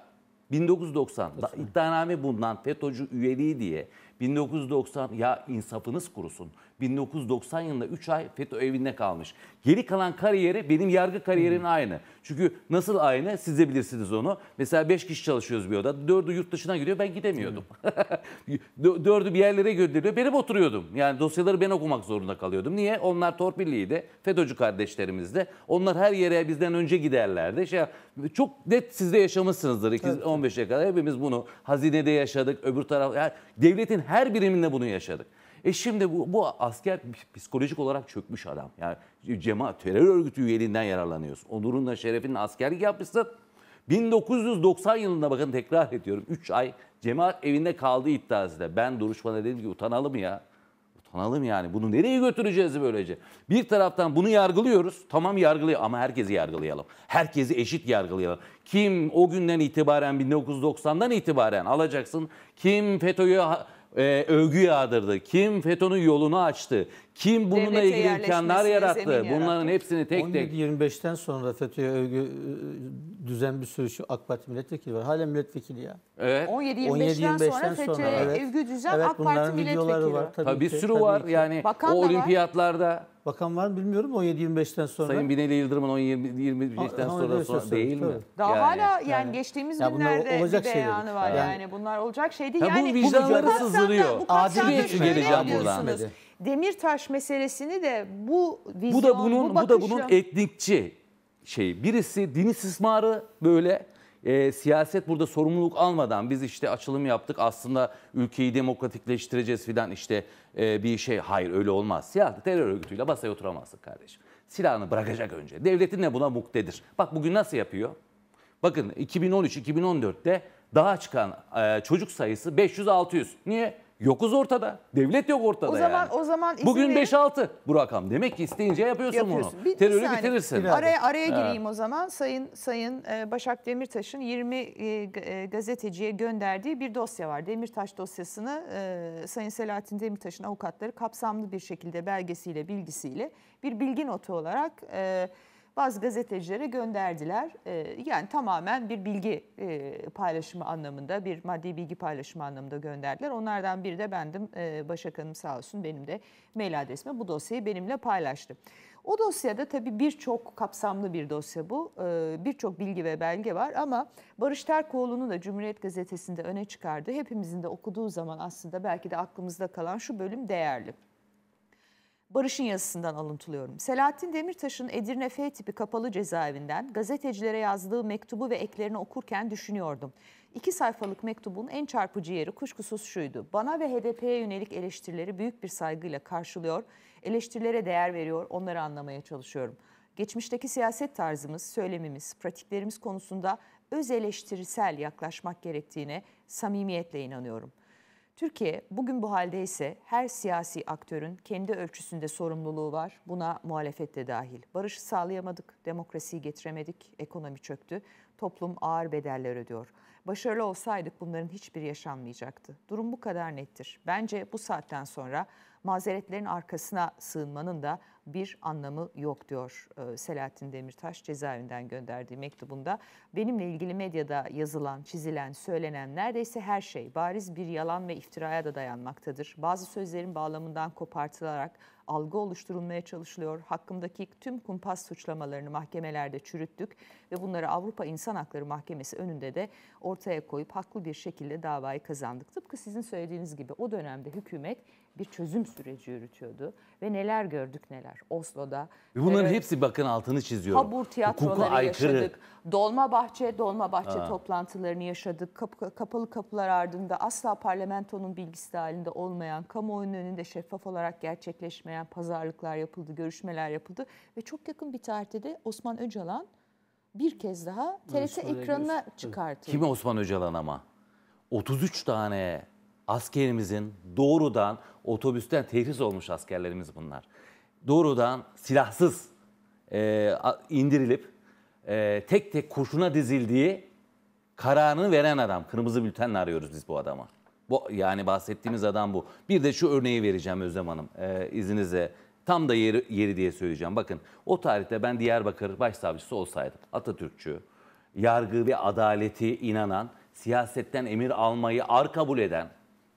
Speaker 2: 1990'da İddianame bundan FETÖ'cü üyeliği diye 1990 ya insafınız kurusun. 1990 yılında 3 ay FETÖ evinde kalmış. Geri kalan kariyeri benim yargı kariyerim hmm. aynı. Çünkü nasıl aynı siz de bilirsiniz onu. Mesela 5 kişi çalışıyoruz bir odada. 4'ü yurt dışına gidiyor ben gidemiyordum. Hmm. bir yerlere gönderiyor, Benim oturuyordum. Yani dosyaları ben okumak zorunda kalıyordum. Niye? Onlar torpilliydi. FETÖ'cü kardeşlerimizdi. Onlar her yere bizden önce giderlerdi. Şey, çok net sizde yaşamışsınızdır 2015'e kadar. Hepimiz bunu hazinede yaşadık. Öbür taraf yani devletin her biriminde bunu yaşadık. E şimdi bu, bu asker psikolojik olarak çökmüş adam. Yani cemaat terör örgütü üyeliğinden yararlanıyorsun. Onurunla şerefinle askerlik yapmışsın. 1990 yılında bakın tekrar ediyorum 3 ay cemaat evinde kaldığı iddiasıyla. Ben duruşmada dedim ki utanalım ya. Utanalım yani. Bunu nereye götüreceğiz böylece? Bir taraftan bunu yargılıyoruz. Tamam yargılıyor ama herkesi yargılayalım. Herkesi eşit yargılayalım. Kim o günden itibaren 1990'dan itibaren alacaksın. Kim FETÖ'yü ee, övgü yağdırdı? Kim FETÖ'nün yolunu açtı? Kim bununla Devlete ilgili imkanlar yarattı? Bunların hepsini tek 17, tek.
Speaker 3: 25'ten sonra FETÖ'ye övgü ıı, düzen bir sürü şu AK Parti milletvekili var. Hala milletvekili ya. Evet. 17-25'ten sonra FETÖ'ye evet. övgü düzen evet, AK Parti milletvekili. Var, tabii tabii ki, bir sürü tabii var ki. yani Bakan o olimpiyatlarda. Bakan var mı bilmiyorum 17-25'ten sonra. Sayın Binali Yıldırım'ın 17-25'ten sonra, sonra değil tabii. mi? Daha yani. hala yani, yani.
Speaker 1: geçtiğimiz ya günlerde olacak bir beyanı şeyleri. var yani. yani. Bunlar olacak şey değil. Ya yani, bu vicdanları sızdırıyor.
Speaker 2: Adiliyet şey geleceğim buradan.
Speaker 1: Demirtaş meselesini de bu vizyon, bu da bunun bu, bakışın... bu da bunun
Speaker 2: etnikçi şey. Birisi din sismarı böyle e, siyaset burada sorumluluk almadan biz işte açılım yaptık aslında ülkeyi demokratikleştireceğiz filan işte e, bir şey hayır öyle olmaz. Siyaset terör örgütüyle basaya oturamazsın kardeşim. Silahını bırakacak önce. Devletin de buna muktedir. Bak bugün nasıl yapıyor? Bakın 2013-2014'te daha çıkan e, çocuk sayısı 500-600. Niye? Yokuz ortada. Devlet yok ortada o zaman, yani. O zaman izin Bugün 5-6 bu rakam. Demek ki isteyince yapıyorsun, yapıyorsun. bunu. Bir, Terörü bir bitirirsin. Araya, araya gireyim ha. o
Speaker 1: zaman. Sayın Sayın e, Başak Demirtaş'ın 20 e, e, gazeteciye gönderdiği bir dosya var. Demirtaş dosyasını Sayın Selahattin Demirtaş'ın avukatları kapsamlı bir şekilde belgesiyle, bilgisiyle bir bilgi notu olarak bazı gazetecilere gönderdiler. Ee, yani tamamen bir bilgi e, paylaşımı anlamında, bir maddi bilgi paylaşımı anlamında gönderdiler. Onlardan biri de bendim. Ee, Başak Hanım sağ olsun benim de mail adresime bu dosyayı benimle paylaştı. O dosyada tabii birçok kapsamlı bir dosya bu. Ee, birçok bilgi ve belge var ama Barış Terkoğlu'nu da Cumhuriyet Gazetesi'nde öne çıkardı. Hepimizin de okuduğu zaman aslında belki de aklımızda kalan şu bölüm değerli. Barış'ın yazısından alıntılıyorum. Selahattin Demirtaş'ın Edirne F tipi kapalı cezaevinden gazetecilere yazdığı mektubu ve eklerini okurken düşünüyordum. İki sayfalık mektubun en çarpıcı yeri kuşkusuz şuydu. Bana ve HDP'ye yönelik eleştirileri büyük bir saygıyla karşılıyor, eleştirilere değer veriyor, onları anlamaya çalışıyorum. Geçmişteki siyaset tarzımız, söylemimiz, pratiklerimiz konusunda öz eleştirisel yaklaşmak gerektiğine samimiyetle inanıyorum. Türkiye bugün bu halde ise her siyasi aktörün kendi ölçüsünde sorumluluğu var. Buna muhalefet de dahil. Barışı sağlayamadık, demokrasiyi getiremedik, ekonomi çöktü. Toplum ağır bedeller ödüyor. Başarılı olsaydık bunların hiçbiri yaşanmayacaktı. Durum bu kadar nettir. Bence bu saatten sonra mazeretlerin arkasına sığınmanın da bir anlamı yok diyor e, Selahattin Demirtaş cezaevinden gönderdiği mektubunda. Benimle ilgili medyada yazılan, çizilen, söylenen neredeyse her şey bariz bir yalan ve iftiraya da dayanmaktadır. Bazı sözlerin bağlamından kopartılarak algı oluşturulmaya çalışılıyor. Hakkımdaki tüm kumpas suçlamalarını mahkemelerde çürüttük ve bunları Avrupa İnsan Hakları Mahkemesi önünde de ortaya koyup haklı bir şekilde davayı kazandık. Tıpkı sizin söylediğiniz gibi o dönemde hükümet bir çözüm süreci yürütüyordu. Ve neler gördük neler. Oslo'da. Bunların terör,
Speaker 2: hepsi bakın altını çiziyorum. Habur
Speaker 1: tiyatroları yaşadık. Dolma bahçe, dolma bahçe toplantılarını yaşadık. Kap, kapalı kapılar ardında asla parlamentonun bilgisi dahilinde olmayan, kamuoyunun önünde şeffaf olarak gerçekleşmeyen pazarlıklar yapıldı, görüşmeler yapıldı. Ve çok yakın bir tarihte de Osman Öcalan bir kez daha TRT ekranına çıkarttı. Kimi
Speaker 2: Osman Öcalan ama? 33 tane askerimizin doğrudan otobüsten tehris olmuş askerlerimiz bunlar. Doğrudan silahsız e, indirilip e, tek tek kurşuna dizildiği kararını veren adam. Kırmızı bültenle arıyoruz biz bu adama. Bu, yani bahsettiğimiz adam bu. Bir de şu örneği vereceğim Özlem Hanım e, izninizle. Tam da yeri, yeri diye söyleyeceğim. Bakın o tarihte ben Diyarbakır Başsavcısı olsaydım Atatürkçü, yargı ve adaleti inanan, siyasetten emir almayı ar kabul eden,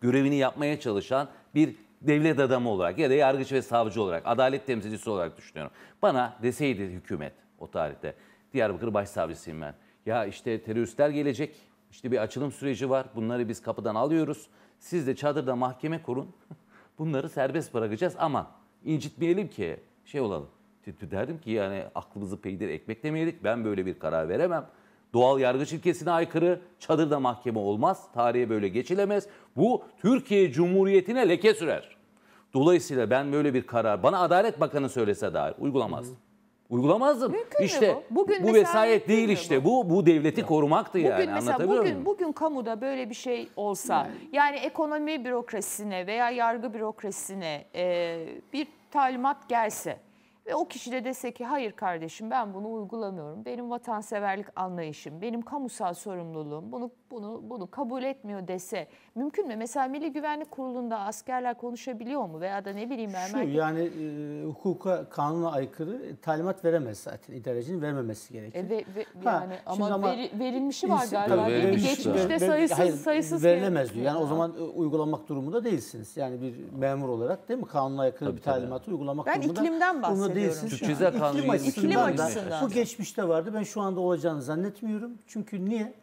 Speaker 2: görevini yapmaya çalışan bir devlet adamı olarak ya da yargıç ve savcı olarak, adalet temsilcisi olarak düşünüyorum. Bana deseydi hükümet o tarihte, Diyarbakır Başsavcısıyım ben. Ya işte teröristler gelecek, işte bir açılım süreci var, bunları biz kapıdan alıyoruz. Siz de çadırda mahkeme kurun, bunları serbest bırakacağız ama incitmeyelim ki şey olalım. Derdim ki yani aklımızı peydir ekmek demeyelim, ben böyle bir karar veremem. Doğal yargıç ilkesine aykırı. Çadırda mahkeme olmaz. Tarihe böyle geçilemez. Bu Türkiye Cumhuriyeti'ne leke sürer. Dolayısıyla ben böyle bir karar bana Adalet Bakanı söylese dair uygulamazdım. Uygulamazdım. Mümkün işte bu? Bugün bu vesayet değil işte. Bu bu devleti korumaktı bugün yani. Anlatabiliyor bugün, muyum?
Speaker 1: Bugün kamuda böyle bir şey olsa hmm. yani ekonomi bürokrasisine veya yargı bürokrasisine e, bir talimat gelse ve o kişi de dese ki hayır kardeşim ben bunu uygulamıyorum. Benim vatanseverlik anlayışım, benim kamusal sorumluluğum bunu bunu bunu kabul etmiyor dese mümkün mü? Mesela Milli Güvenlik Kurulu'nda askerler konuşabiliyor mu veya da ne bileyim ben Şu belki...
Speaker 3: yani e, hukuka kanuna aykırı talimat veremez zaten idarecinin vermemesi gerekir. E,
Speaker 1: ve, ve, ha, ama, ama veri, verilmişi var galiba. Tabii, verilmiş geçmişte var. sayısız hayır, sayısız verilemez diyor. Yani ha. o
Speaker 3: zaman uygulamak durumunda değilsiniz. Yani bir memur olarak değil mi? Kanuna aykırı tabii, bir talimatı tabii. uygulamak ben durumunda. Ben iklimden bahsediyorum değilsin. Tüçüze yani. İklim açısından, Da, bu geçmişte vardı. Ben şu anda olacağını zannetmiyorum. Çünkü niye?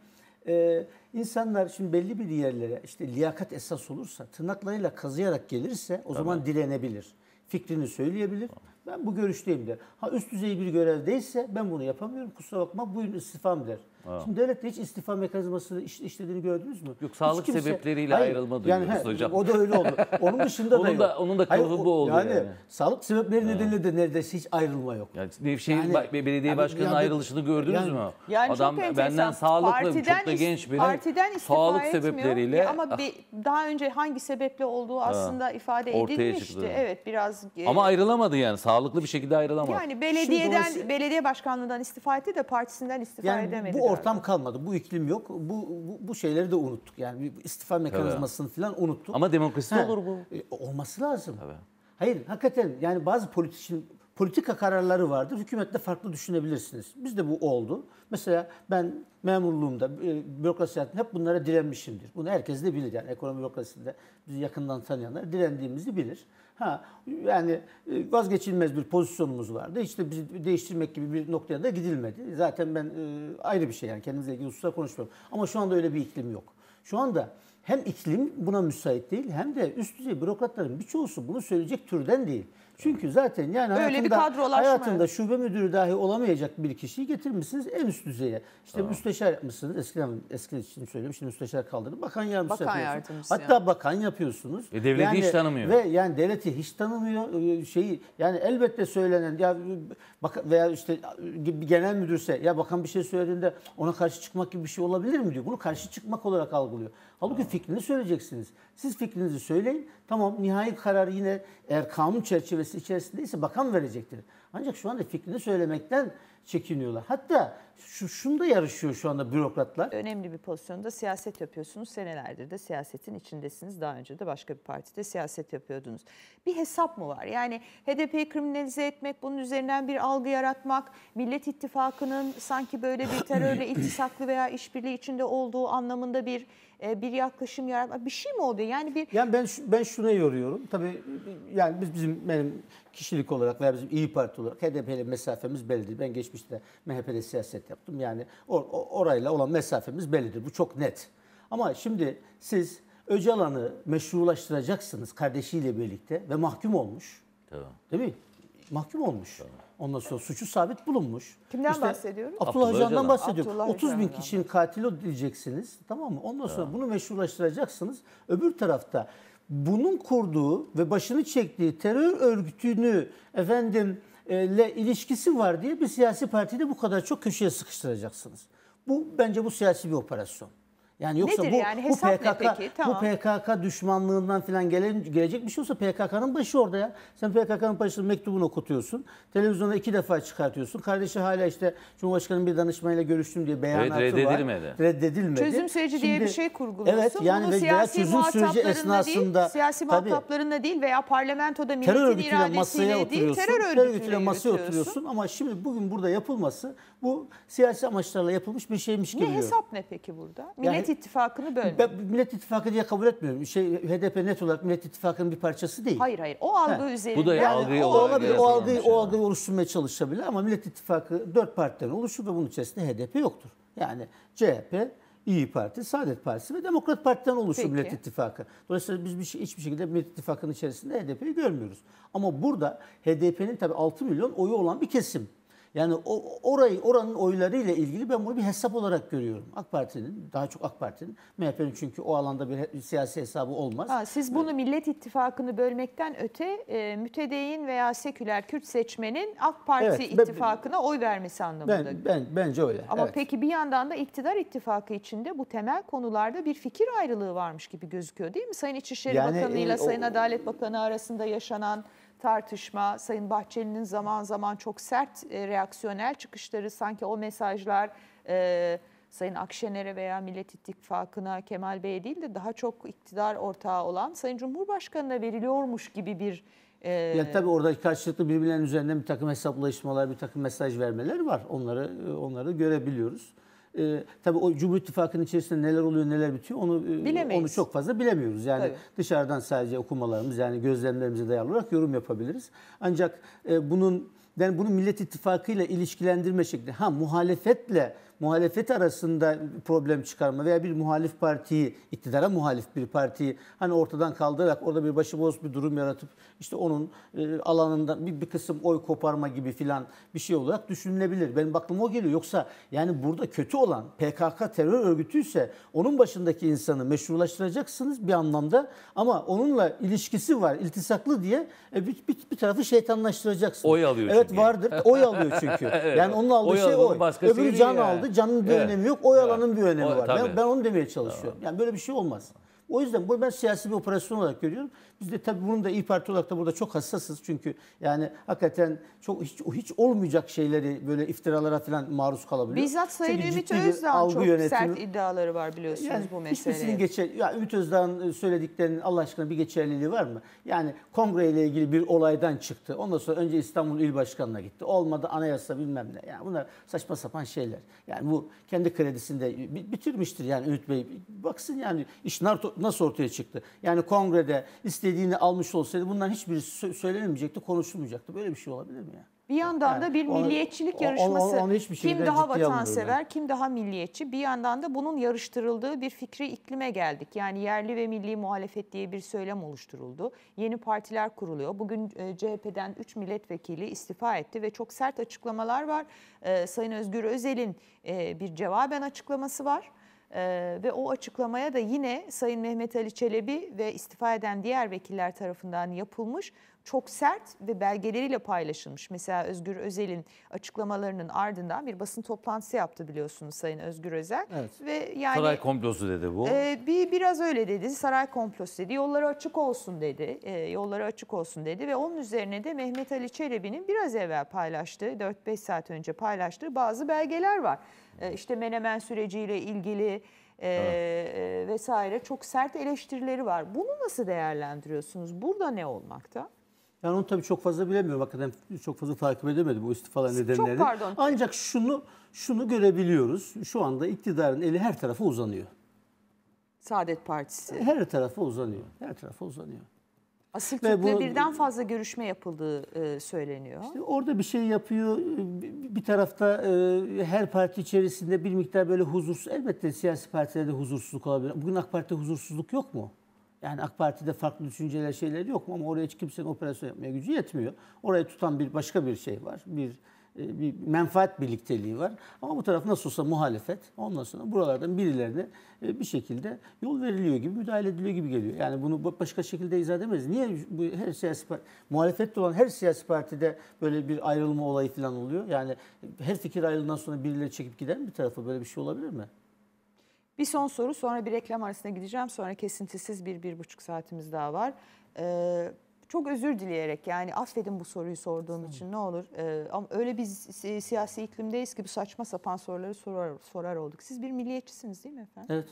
Speaker 3: Ee, insanlar şimdi belli bir yerlere işte liyakat esas olursa tırnaklarıyla kazıyarak gelirse o Tabii. zaman direnebilir. Fikrini söyleyebilir. Tamam. Ben bu görüşteyim der. Ha üst düzey bir görevdeyse ben bunu yapamıyorum kusura bakma buyurun istifam der. Ha. Şimdi devlette hiç istifa mekanizması iş, işlediğini gördünüz mü? Yok sağlık kimse, sebepleriyle hayır, ayrılma duyuyoruz he, hocam. O da öyle oldu. Onun dışında da, yok. Onun da kalıbı bu oldu yani, yani. Sağlık sebepleri ha. nedeniyle de neredeyse hiç ayrılma yok.
Speaker 2: Yani Nevşehir yani, belediye başkanının yani, ayrılışını gördünüz yani, mü? Yani Adam çok benden sağlıklı partiden, çok da genç biri. Partiden istifa sağlık etmiyor. sebepleriyle. Ama bir,
Speaker 1: daha önce hangi sebeple olduğu aslında ha. ifade Ortaya edilmişti. Çıktı. Evet biraz. E- ama
Speaker 2: ayrılamadı yani sağlıklı bir
Speaker 3: şekilde ayrılamadı.
Speaker 1: Yani belediyeden belediye başkanlığından istifa etti de partisinden istifa edemedi. Bu
Speaker 3: ortam kalmadı. Bu iklim yok. Bu, bu, bu şeyleri de unuttuk. Yani istifa mekanizmasını Tabii. falan unuttuk. Ama demokrasi ha. olur bu. E, olması lazım. Tabii. Hayır hakikaten yani bazı politik, politika kararları vardır. Hükümette farklı düşünebilirsiniz. Bizde bu oldu. Mesela ben memurluğumda, e, bürokrasi hayatımda hep bunlara direnmişimdir. Bunu herkes de bilir. Yani ekonomi bürokrasisinde bizi yakından tanıyanlar direndiğimizi bilir. Ha, yani e, vazgeçilmez bir pozisyonumuz vardı. Hiç de bizi değiştirmek gibi bir noktaya da gidilmedi. Zaten ben e, ayrı bir şey yani kendimizle ilgili hususlar konuşmuyorum. Ama şu anda öyle bir iklim yok. Şu anda hem iklim buna müsait değil hem de üst düzey bürokratların birçoğusu bunu söyleyecek türden değil. Çünkü zaten yani Öyle hayatında, bir kadrolaşma. hayatında şube müdürü dahi olamayacak bir kişiyi getirmişsiniz en üst düzeye. İşte tamam. müsteşar yapmışsınız. Eskiden eskiden için söylüyorum. Şimdi müsteşar kaldırdı. Bakan yardımcısı bakan yapıyorsunuz. Hatta yani. bakan yapıyorsunuz. E, devleti yani, hiç tanımıyor. Ve yani devleti hiç tanımıyor. E, şeyi yani elbette söylenen ya bak veya işte e, bir genel müdürse ya bakan bir şey söylediğinde ona karşı çıkmak gibi bir şey olabilir mi diyor. Bunu karşı çıkmak olarak algılıyor. Halbuki fikrini söyleyeceksiniz. Siz fikrinizi söyleyin. Tamam nihai karar yine eğer kanun çerçevesi içerisindeyse bakan verecektir. Ancak şu anda fikrini söylemekten çekiniyorlar. Hatta şu, şunda yarışıyor şu
Speaker 1: anda bürokratlar. Önemli bir pozisyonda siyaset yapıyorsunuz. Senelerdir de siyasetin içindesiniz. Daha önce de başka bir partide siyaset yapıyordunuz. Bir hesap mı var? Yani HDP'yi kriminalize etmek, bunun üzerinden bir algı yaratmak, Millet İttifakı'nın sanki böyle bir terörle iltisaklı veya işbirliği içinde olduğu anlamında bir e, bir yaklaşım yaratmak bir şey mi oluyor? Yani bir
Speaker 3: Yani ben ben şuna yoruyorum. Tabii yani biz bizim benim kişilik olarak veya bizim İyi Parti olarak HDP ile mesafemiz bellidir. Ben geçmiş işte MHP'de siyaset yaptım. Yani or, orayla olan mesafemiz bellidir. Bu çok net. Ama şimdi siz Öcalan'ı meşrulaştıracaksınız kardeşiyle birlikte ve mahkum olmuş. Tamam. Değil mi? mahkum olmuş. Tamam. Ondan sonra suçu sabit bulunmuş.
Speaker 1: Kimden işte, bahsediyoruz? Abdullah, Öcalan'dan bahsediyorum. Abdullah 30 bin
Speaker 3: kişinin katili diyeceksiniz. Tamam mı? Ondan sonra tamam. bunu meşrulaştıracaksınız. Öbür tarafta bunun kurduğu ve başını çektiği terör örgütünü efendim ile e, ilişkisi var diye bir siyasi partide bu kadar çok köşeye sıkıştıracaksınız. Bu bence bu siyasi bir operasyon. Yani yoksa Nedir bu, yani? bu Hesap ne PKK peki? Tamam. bu PKK düşmanlığından falan gelecek bir şey olsa PKK'nın başı orada ya. Sen PKK'nın başının mektubunu okutuyorsun. Televizyonda iki defa çıkartıyorsun. Kardeşi hala işte Cumhurbaşkanı'nın bir danışmanıyla görüştüm diye beyanatı evet, reddedilmedi. var. Reddedilmedi. Çözüm süreci Şimdi, diye bir şey kurguluyorsun. Evet yani ve siyasi çözüm süreci esnasında değil, siyasi muhataplarına
Speaker 1: değil veya parlamentoda milletin iradesiyle masaya değil terör örgütüyle, terör örgütüyle masaya oturuyorsun.
Speaker 3: Ama şimdi bugün burada yapılması bu siyasi amaçlarla yapılmış bir şeymiş gibi. Ne geliyor. hesap
Speaker 1: ne peki burada? Millet
Speaker 3: yani, İttifakı'nı bölmek. Ben Millet İttifakı diye kabul etmiyorum. Şey, HDP net olarak Millet İttifakı'nın bir parçası değil. Hayır
Speaker 1: hayır. O algı ha. üzerinde. Bu da yani, algıyı o, olabilir. O algıyı, o
Speaker 3: algıyı oluşturmaya çalışabilir ama Millet İttifakı dört partiden oluşur ve bunun içerisinde HDP yoktur. Yani CHP, İyi Parti, Saadet Partisi ve Demokrat Parti'den oluşur Peki. Millet İttifakı. Dolayısıyla biz bir şey, hiçbir şekilde Millet İttifakı'nın içerisinde HDP'yi görmüyoruz. Ama burada HDP'nin tabii 6 milyon oyu olan bir kesim yani o, orayı oranın oylarıyla ilgili ben bunu bir hesap olarak görüyorum. AK Parti'nin, daha çok AK Parti'nin, MHP'nin çünkü o alanda bir, bir siyasi hesabı olmaz. Aa, siz ee, bunu
Speaker 1: Millet İttifakı'nı bölmekten öte e, mütedeyin veya seküler Kürt seçmenin AK Parti evet, ittifakına oy vermesi anlamında. Ben, ben
Speaker 3: bence öyle. Ama evet. peki
Speaker 1: bir yandan da iktidar ittifakı içinde bu temel konularda bir fikir ayrılığı varmış gibi gözüküyor değil mi? Sayın İçişleri yani, e, Bakanı ile Sayın Adalet Bakanı arasında yaşanan tartışma, Sayın Bahçeli'nin zaman zaman çok sert e, reaksiyonel çıkışları sanki o mesajlar e, Sayın Akşener'e veya Millet İttifakı'na Kemal Bey'e değil de daha çok iktidar ortağı olan Sayın Cumhurbaşkanı'na veriliyormuş gibi bir ee, ya tabii
Speaker 3: orada karşılıklı birbirlerinin üzerinde bir takım hesaplaşmalar, bir takım mesaj vermeler var. Onları e, onları görebiliyoruz e, tabii o Cumhur İttifakı'nın içerisinde neler oluyor neler bitiyor onu e, Bilemeyiz. onu çok fazla bilemiyoruz. Yani tabii. dışarıdan sadece okumalarımız yani gözlemlerimize dayalı olarak yorum yapabiliriz. Ancak e, bunun yani bunu Millet İttifakı ile ilişkilendirme şekli ha muhalefetle muhalefet arasında problem çıkarma veya bir muhalif partiyi, iktidara muhalif bir partiyi hani ortadan kaldırarak orada bir başıboz bir durum yaratıp işte onun e, alanından bir, bir kısım oy koparma gibi filan bir şey olarak düşünülebilir. Benim aklıma o geliyor. Yoksa yani burada kötü olan PKK terör örgütü ise onun başındaki insanı meşrulaştıracaksınız bir anlamda ama onunla ilişkisi var, iltisaklı diye e, bir, bir, bir tarafı şeytanlaştıracaksınız. Oy alıyor evet, çünkü. Evet vardır. Oy alıyor çünkü. evet. Yani onun aldığı oy şey oy. Öbürü can aldı, canın bir evet. önemi yok. Oyalanın evet. bir önemi var. Tabii. Ben, ben onu demeye çalışıyorum. Tamam. Yani böyle bir şey olmaz. O yüzden bu ben siyasi bir operasyon olarak görüyorum. Biz de tabii bunun da İyi Parti olarak da burada çok hassasız. Çünkü yani hakikaten çok hiç, hiç olmayacak şeyleri böyle iftiralara falan maruz kalabiliyor. Bizzat Sayın Çünkü Ümit Özdağ'ın çok yönetimi, sert
Speaker 1: iddiaları var biliyorsunuz yani bu meseleye.
Speaker 3: Geçer, ya Ümit Özdağ'ın e, söylediklerinin Allah aşkına bir geçerliliği var mı? Yani kongre ile ilgili bir olaydan çıktı. Ondan sonra önce İstanbul İl Başkanı'na gitti. Olmadı anayasa bilmem ne. Yani bunlar saçma sapan şeyler. Yani bu kendi kredisinde bitirmiştir yani Ümit Bey. Baksın yani iş narko, nasıl ortaya çıktı? Yani kongrede istediğini almış olsaydı bundan hiçbiri söylenemeyecekti, konuşulmayacaktı. Böyle bir şey olabilir mi ya?
Speaker 1: Bir yandan yani da bir onu, milliyetçilik yarışması. Onu, onu, onu kim daha vatansever, kim daha milliyetçi. Bir yandan da bunun yarıştırıldığı bir fikri iklime geldik. Yani yerli ve milli muhalefet diye bir söylem oluşturuldu. Yeni partiler kuruluyor. Bugün e, CHP'den 3 milletvekili istifa etti ve çok sert açıklamalar var. E, Sayın Özgür Özel'in e, bir cevaben açıklaması var. Ee, ve o açıklamaya da yine Sayın Mehmet Ali Çelebi ve istifa eden diğer vekiller tarafından yapılmış çok sert ve belgeleriyle paylaşılmış. Mesela Özgür Özel'in açıklamalarının ardından bir basın toplantısı yaptı biliyorsunuz Sayın Özgür Özel. Evet. Ve yani saray
Speaker 2: komplosu dedi bu. E,
Speaker 1: bir biraz öyle dedi. Saray komplosu dedi. Yolları açık olsun dedi. E, yolları açık olsun dedi ve onun üzerine de Mehmet Ali Çelebi'nin biraz evvel paylaştığı 4-5 saat önce paylaştığı bazı belgeler var. E, işte Menemen süreciyle ilgili e, evet. vesaire çok sert eleştirileri var. Bunu nasıl değerlendiriyorsunuz? Burada ne olmakta?
Speaker 3: Yani onu tabii çok fazla bilemiyorum. Hakikaten çok fazla takip edemedim bu istifalar nedenlerini. Çok pardon. Ancak şunu şunu görebiliyoruz. Şu anda iktidarın eli her tarafa uzanıyor.
Speaker 1: Saadet Partisi. Her
Speaker 3: tarafa uzanıyor. Her tarafa uzanıyor.
Speaker 1: Asil Türk'le bunu, birden fazla görüşme yapıldığı e, söyleniyor. İşte orada
Speaker 3: bir şey yapıyor. Bir tarafta e, her parti içerisinde bir miktar böyle huzursuz. Elbette siyasi partilerde huzursuzluk olabilir. Bugün AK Parti'de huzursuzluk yok mu? Yani AK Parti'de farklı düşünceler şeyler yok mu? ama oraya hiç kimsenin operasyon yapmaya gücü yetmiyor. Orayı tutan bir başka bir şey var. Bir e, bir menfaat birlikteliği var. Ama bu taraf nasıl olsa muhalefet. Ondan sonra buralardan birilerine e, bir şekilde yol veriliyor gibi, müdahale ediliyor gibi geliyor. Yani bunu başka şekilde izah edemeyiz. Niye bu her siyasi parti, muhalefette olan her siyasi partide böyle bir ayrılma olayı falan oluyor? Yani her fikir ayrılığından sonra birileri çekip gider mi bir tarafa? Böyle bir şey olabilir mi?
Speaker 1: Bir son soru sonra bir reklam arasına gideceğim. Sonra kesintisiz bir, bir buçuk saatimiz daha var. Ee, çok özür dileyerek yani affedin bu soruyu sorduğum Sen için ne olur. Ee, ama öyle bir si siyasi iklimdeyiz ki bu saçma sapan soruları sorar, sorar olduk. Siz bir milliyetçisiniz değil mi efendim? Evet.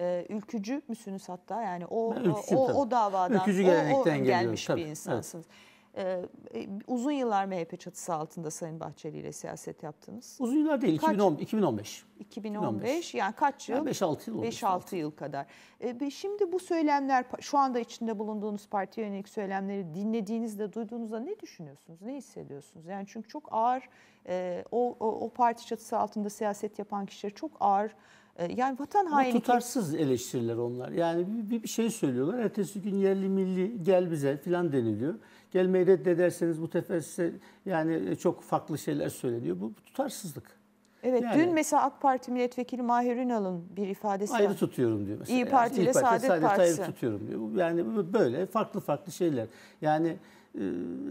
Speaker 1: Ee, ülkücü müsünüz hatta yani o o, o, o davadan ülkücü o, o gelmiş tabii. bir insansınız. Evet. Ee, e, uzun yıllar MHP çatısı altında Sayın Bahçeli ile siyaset yaptınız. Uzun yıllar değil, kaç, 2010,
Speaker 3: 2015.
Speaker 1: 2015. yani kaç yıl? Yani 5-6 yıl. 5-6 yıl kadar. Ee, şimdi bu söylemler şu anda içinde bulunduğunuz partiye yönelik söylemleri dinlediğinizde, duyduğunuzda ne düşünüyorsunuz? Ne hissediyorsunuz? Yani çünkü çok ağır e, o, o o parti çatısı altında siyaset yapan kişiler çok ağır e, yani vatan haini...
Speaker 3: tutarsız eleştiriler onlar. Yani bir, bir şey söylüyorlar. Ertesi gün yerli milli gel bize filan deniliyor. Gelmeyi reddederseniz bu sefer size yani e, çok farklı şeyler söyleniyor. Bu, bu tutarsızlık.
Speaker 1: Evet yani, dün mesela AK Parti milletvekili Mahir Ünal'ın bir ifadesi ayrı tutuyorum diyor mesela. İyi Parti ile yani, Saadet, Parti, Saadet Partisi. Ayrı tutuyorum
Speaker 3: diyor. Yani böyle farklı farklı şeyler. Yani e,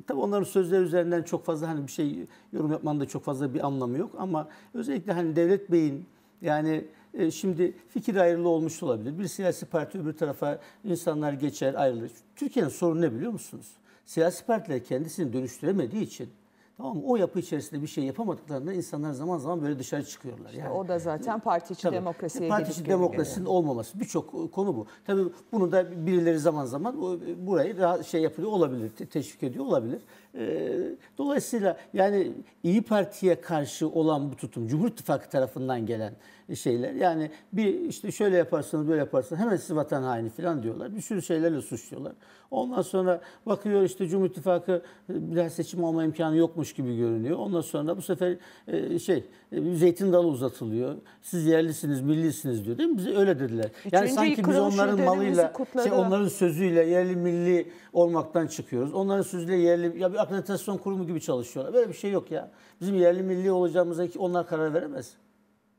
Speaker 3: tabii onların sözleri üzerinden çok fazla hani bir şey yorum yapmanın da çok fazla bir anlamı yok ama özellikle hani Devlet Bey'in yani e, şimdi fikir ayrılığı olmuş olabilir. Bir siyasi parti öbür tarafa insanlar geçer ayrılır. Türkiye'nin sorunu ne biliyor musunuz? siyasi partiler kendisini dönüştüremediği için Tamam O yapı içerisinde bir şey yapamadıklarında insanlar zaman zaman böyle dışarı çıkıyorlar. Yani, o
Speaker 1: da zaten parti içi tabii, e, demokrasiye Parti içi demokrasinin yani.
Speaker 3: olmaması birçok konu bu. Tabii bunu da birileri zaman zaman e, burayı daha şey yapıyor olabilir, teşvik ediyor olabilir. Ee, dolayısıyla yani İyi Parti'ye karşı olan bu tutum, Cumhur İttifakı tarafından gelen şeyler. Yani bir işte şöyle yaparsanız böyle yaparsanız hemen siz vatan haini falan diyorlar. Bir sürü şeylerle suçluyorlar. Ondan sonra bakıyor işte Cumhur İttifakı e, bir daha seçim olma imkanı yokmuş gibi görünüyor. Ondan sonra bu sefer e, şey e, zeytin dalı uzatılıyor. Siz yerlisiniz, millisiniz diyor değil mi? Bize öyle dediler. Yani Üçüncü sanki biz onların malıyla, şey, onların sözüyle yerli milli olmaktan çıkıyoruz. Onların sözüyle yerli ya bir akreditasyon kurumu gibi çalışıyorlar. Böyle bir şey yok ya. Bizim yerli milli olacağımıza onlar karar veremez.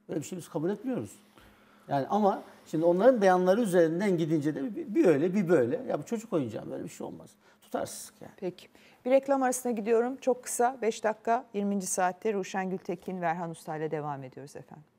Speaker 3: Böyle bir şey biz kabul etmiyoruz. Yani ama şimdi onların beyanları üzerinden gidince de bir, öyle bir böyle. Ya bu çocuk
Speaker 1: oyuncağı böyle bir şey olmaz. Tutarsızlık yani. Peki. Bir reklam arasına gidiyorum. Çok kısa 5 dakika 20. saatte Ruşen Gültekin ve Erhan Usta ile devam ediyoruz efendim.